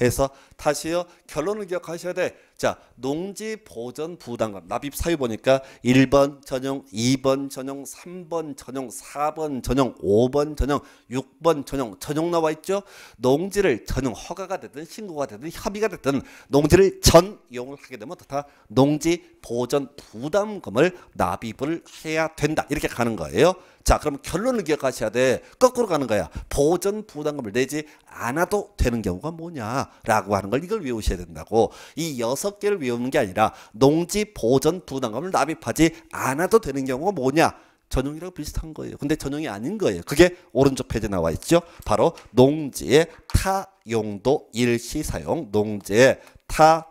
해서 다시요. 결론을 기억하셔야 돼. 자, 농지 보전 부담금 납입 사유 보니까 1번 전용, 2번 전용, 3번 전용, 4번 전용, 5번 전용, 6번 전용, 전용 나와 있죠? 농지를 전용 허가가 되든 신고가 되든 협의가 되든 농지를 전용을 하게 되면 다 농지 보전 부담금을 납입을 해야 된다. 이렇게 가는 거예요. 자, 그럼 결론을 기억하셔야 돼. 거꾸로 가는 거야. 보전 부담금을 내지 않아도 되는 경우가 뭐냐라고 하는 걸 이걸 외우셔야 된다고. 이 여섯 개를 외우는 게 아니라 농지 보전 부담금을 납입하지 않아도 되는 경우가 뭐냐? 전용이랑 비슷한 거예요. 근데 전용이 아닌 거예요. 그게 오른쪽 페이지에 나와 있죠. 바로 농지의 타용도 일시 사용, 농지의 타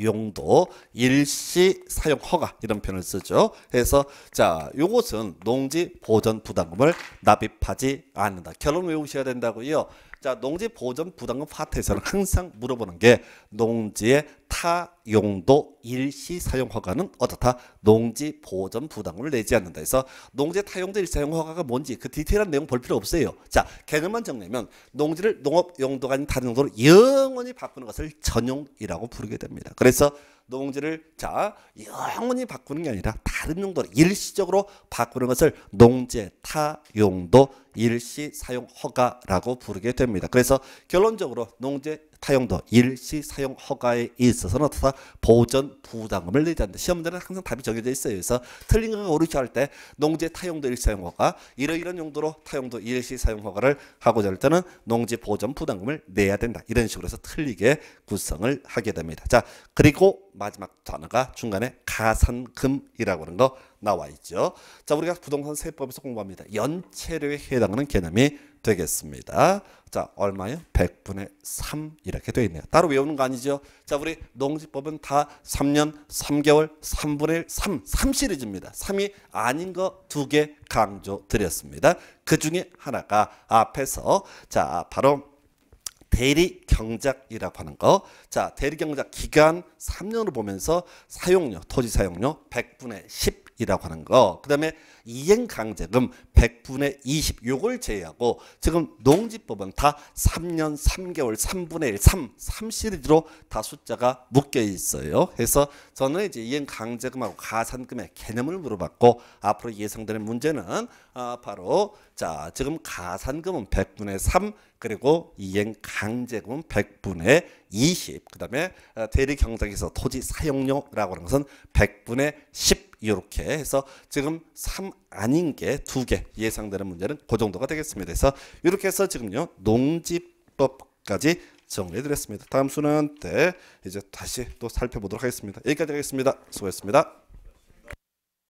용도, 일시 사용 허가 이런 표현을 쓰죠. 그래서 자, 요것은 농지 보전 부담금을 납입하지 않는다. 결론 외우셔야 된다고요. 자, 농지 보전 부담금 파트에서는 항상 물어보는 게 농지의 타용도 일시 사용 허가는 어떻다? 농지 보전 부담금을 내지 않는다. 해서 농지 타용도 일시 사용 허가가 뭔지 그 디테일한 내용 볼 필요 없어요. 자, 개념만 정리하면 농지를 농업 용도가 아닌 다른 용도로 영원히 바꾸는 것을 전용이라고 부르게 됩니다. 그래서 농지를 자 영원히 바꾸는 게 아니라 다른 용도로 일시적으로 바꾸는 것을 농재 타용도 일시 사용 허가라고 부르게 됩니다. 그래서 결론적으로 농재 타용도, 일시 사용 허가에 있어서는 다 보전 부담금을 내야 한다. 시험 문제는 항상 답이 정해져 있어요. 그래서 틀린 거가 오르지 할때 농지 타용도 일시 사용 허가, 이러이런 용도로 타용도 일시 사용 허가를 하고자 할 때는 농지 보전 부담금을 내야 된다. 이런 식으로 해서 틀리게 구성을 하게 됩니다. 자, 그리고 마지막 단어가 중간에 가산금이라고 하는 거 나와 있죠. 자, 우리가 부동산 세법에서 공부합니다. 연체료에 해당하는 개념이 되겠습니다. 자, 얼마요? 100분의 3 이렇게 되어 있네요. 따로 외우는 거 아니죠? 자, 우리 농지법은 다 3년 3개월 3분의 3, 3 시리즈입니다. 3이 아닌 거 두 개 강조 드렸습니다. 그 중에 하나가 앞에서 자, 바로 대리 경작이라고 하는 거. 자, 대리 경작 기간 3년으로 보면서 사용료, 토지 사용료 100분의 10 이라고 하는 거. 그 다음에 이행강제금 100분의 20 요걸 제외하고 지금 농지법은 다 3년 3개월 3분의 1, 3, 3 시리즈로 다 숫자가 묶여 있어요. 그래서 저는 이제 이행강제금하고 가산금의 개념을 물어봤고 앞으로 예상되는 문제는 아, 바로 자 지금 가산금은 100분의 3 그리고 이행강제금은 100분의 20그 다음에 아, 대리경쟁에서 토지 사용료라고 하는 것은 100분의 10 이렇게 해서 지금 3 아닌 게두개 예상되는 문제는 그 정도가 되겠습니다. 그래서 이렇게 해서 지금요 농지법까지 정리해드렸습니다. 다음 수능 때 네, 이제 다시 또 살펴보도록 하겠습니다. 여기까지 하겠습니다. 수고했습니다.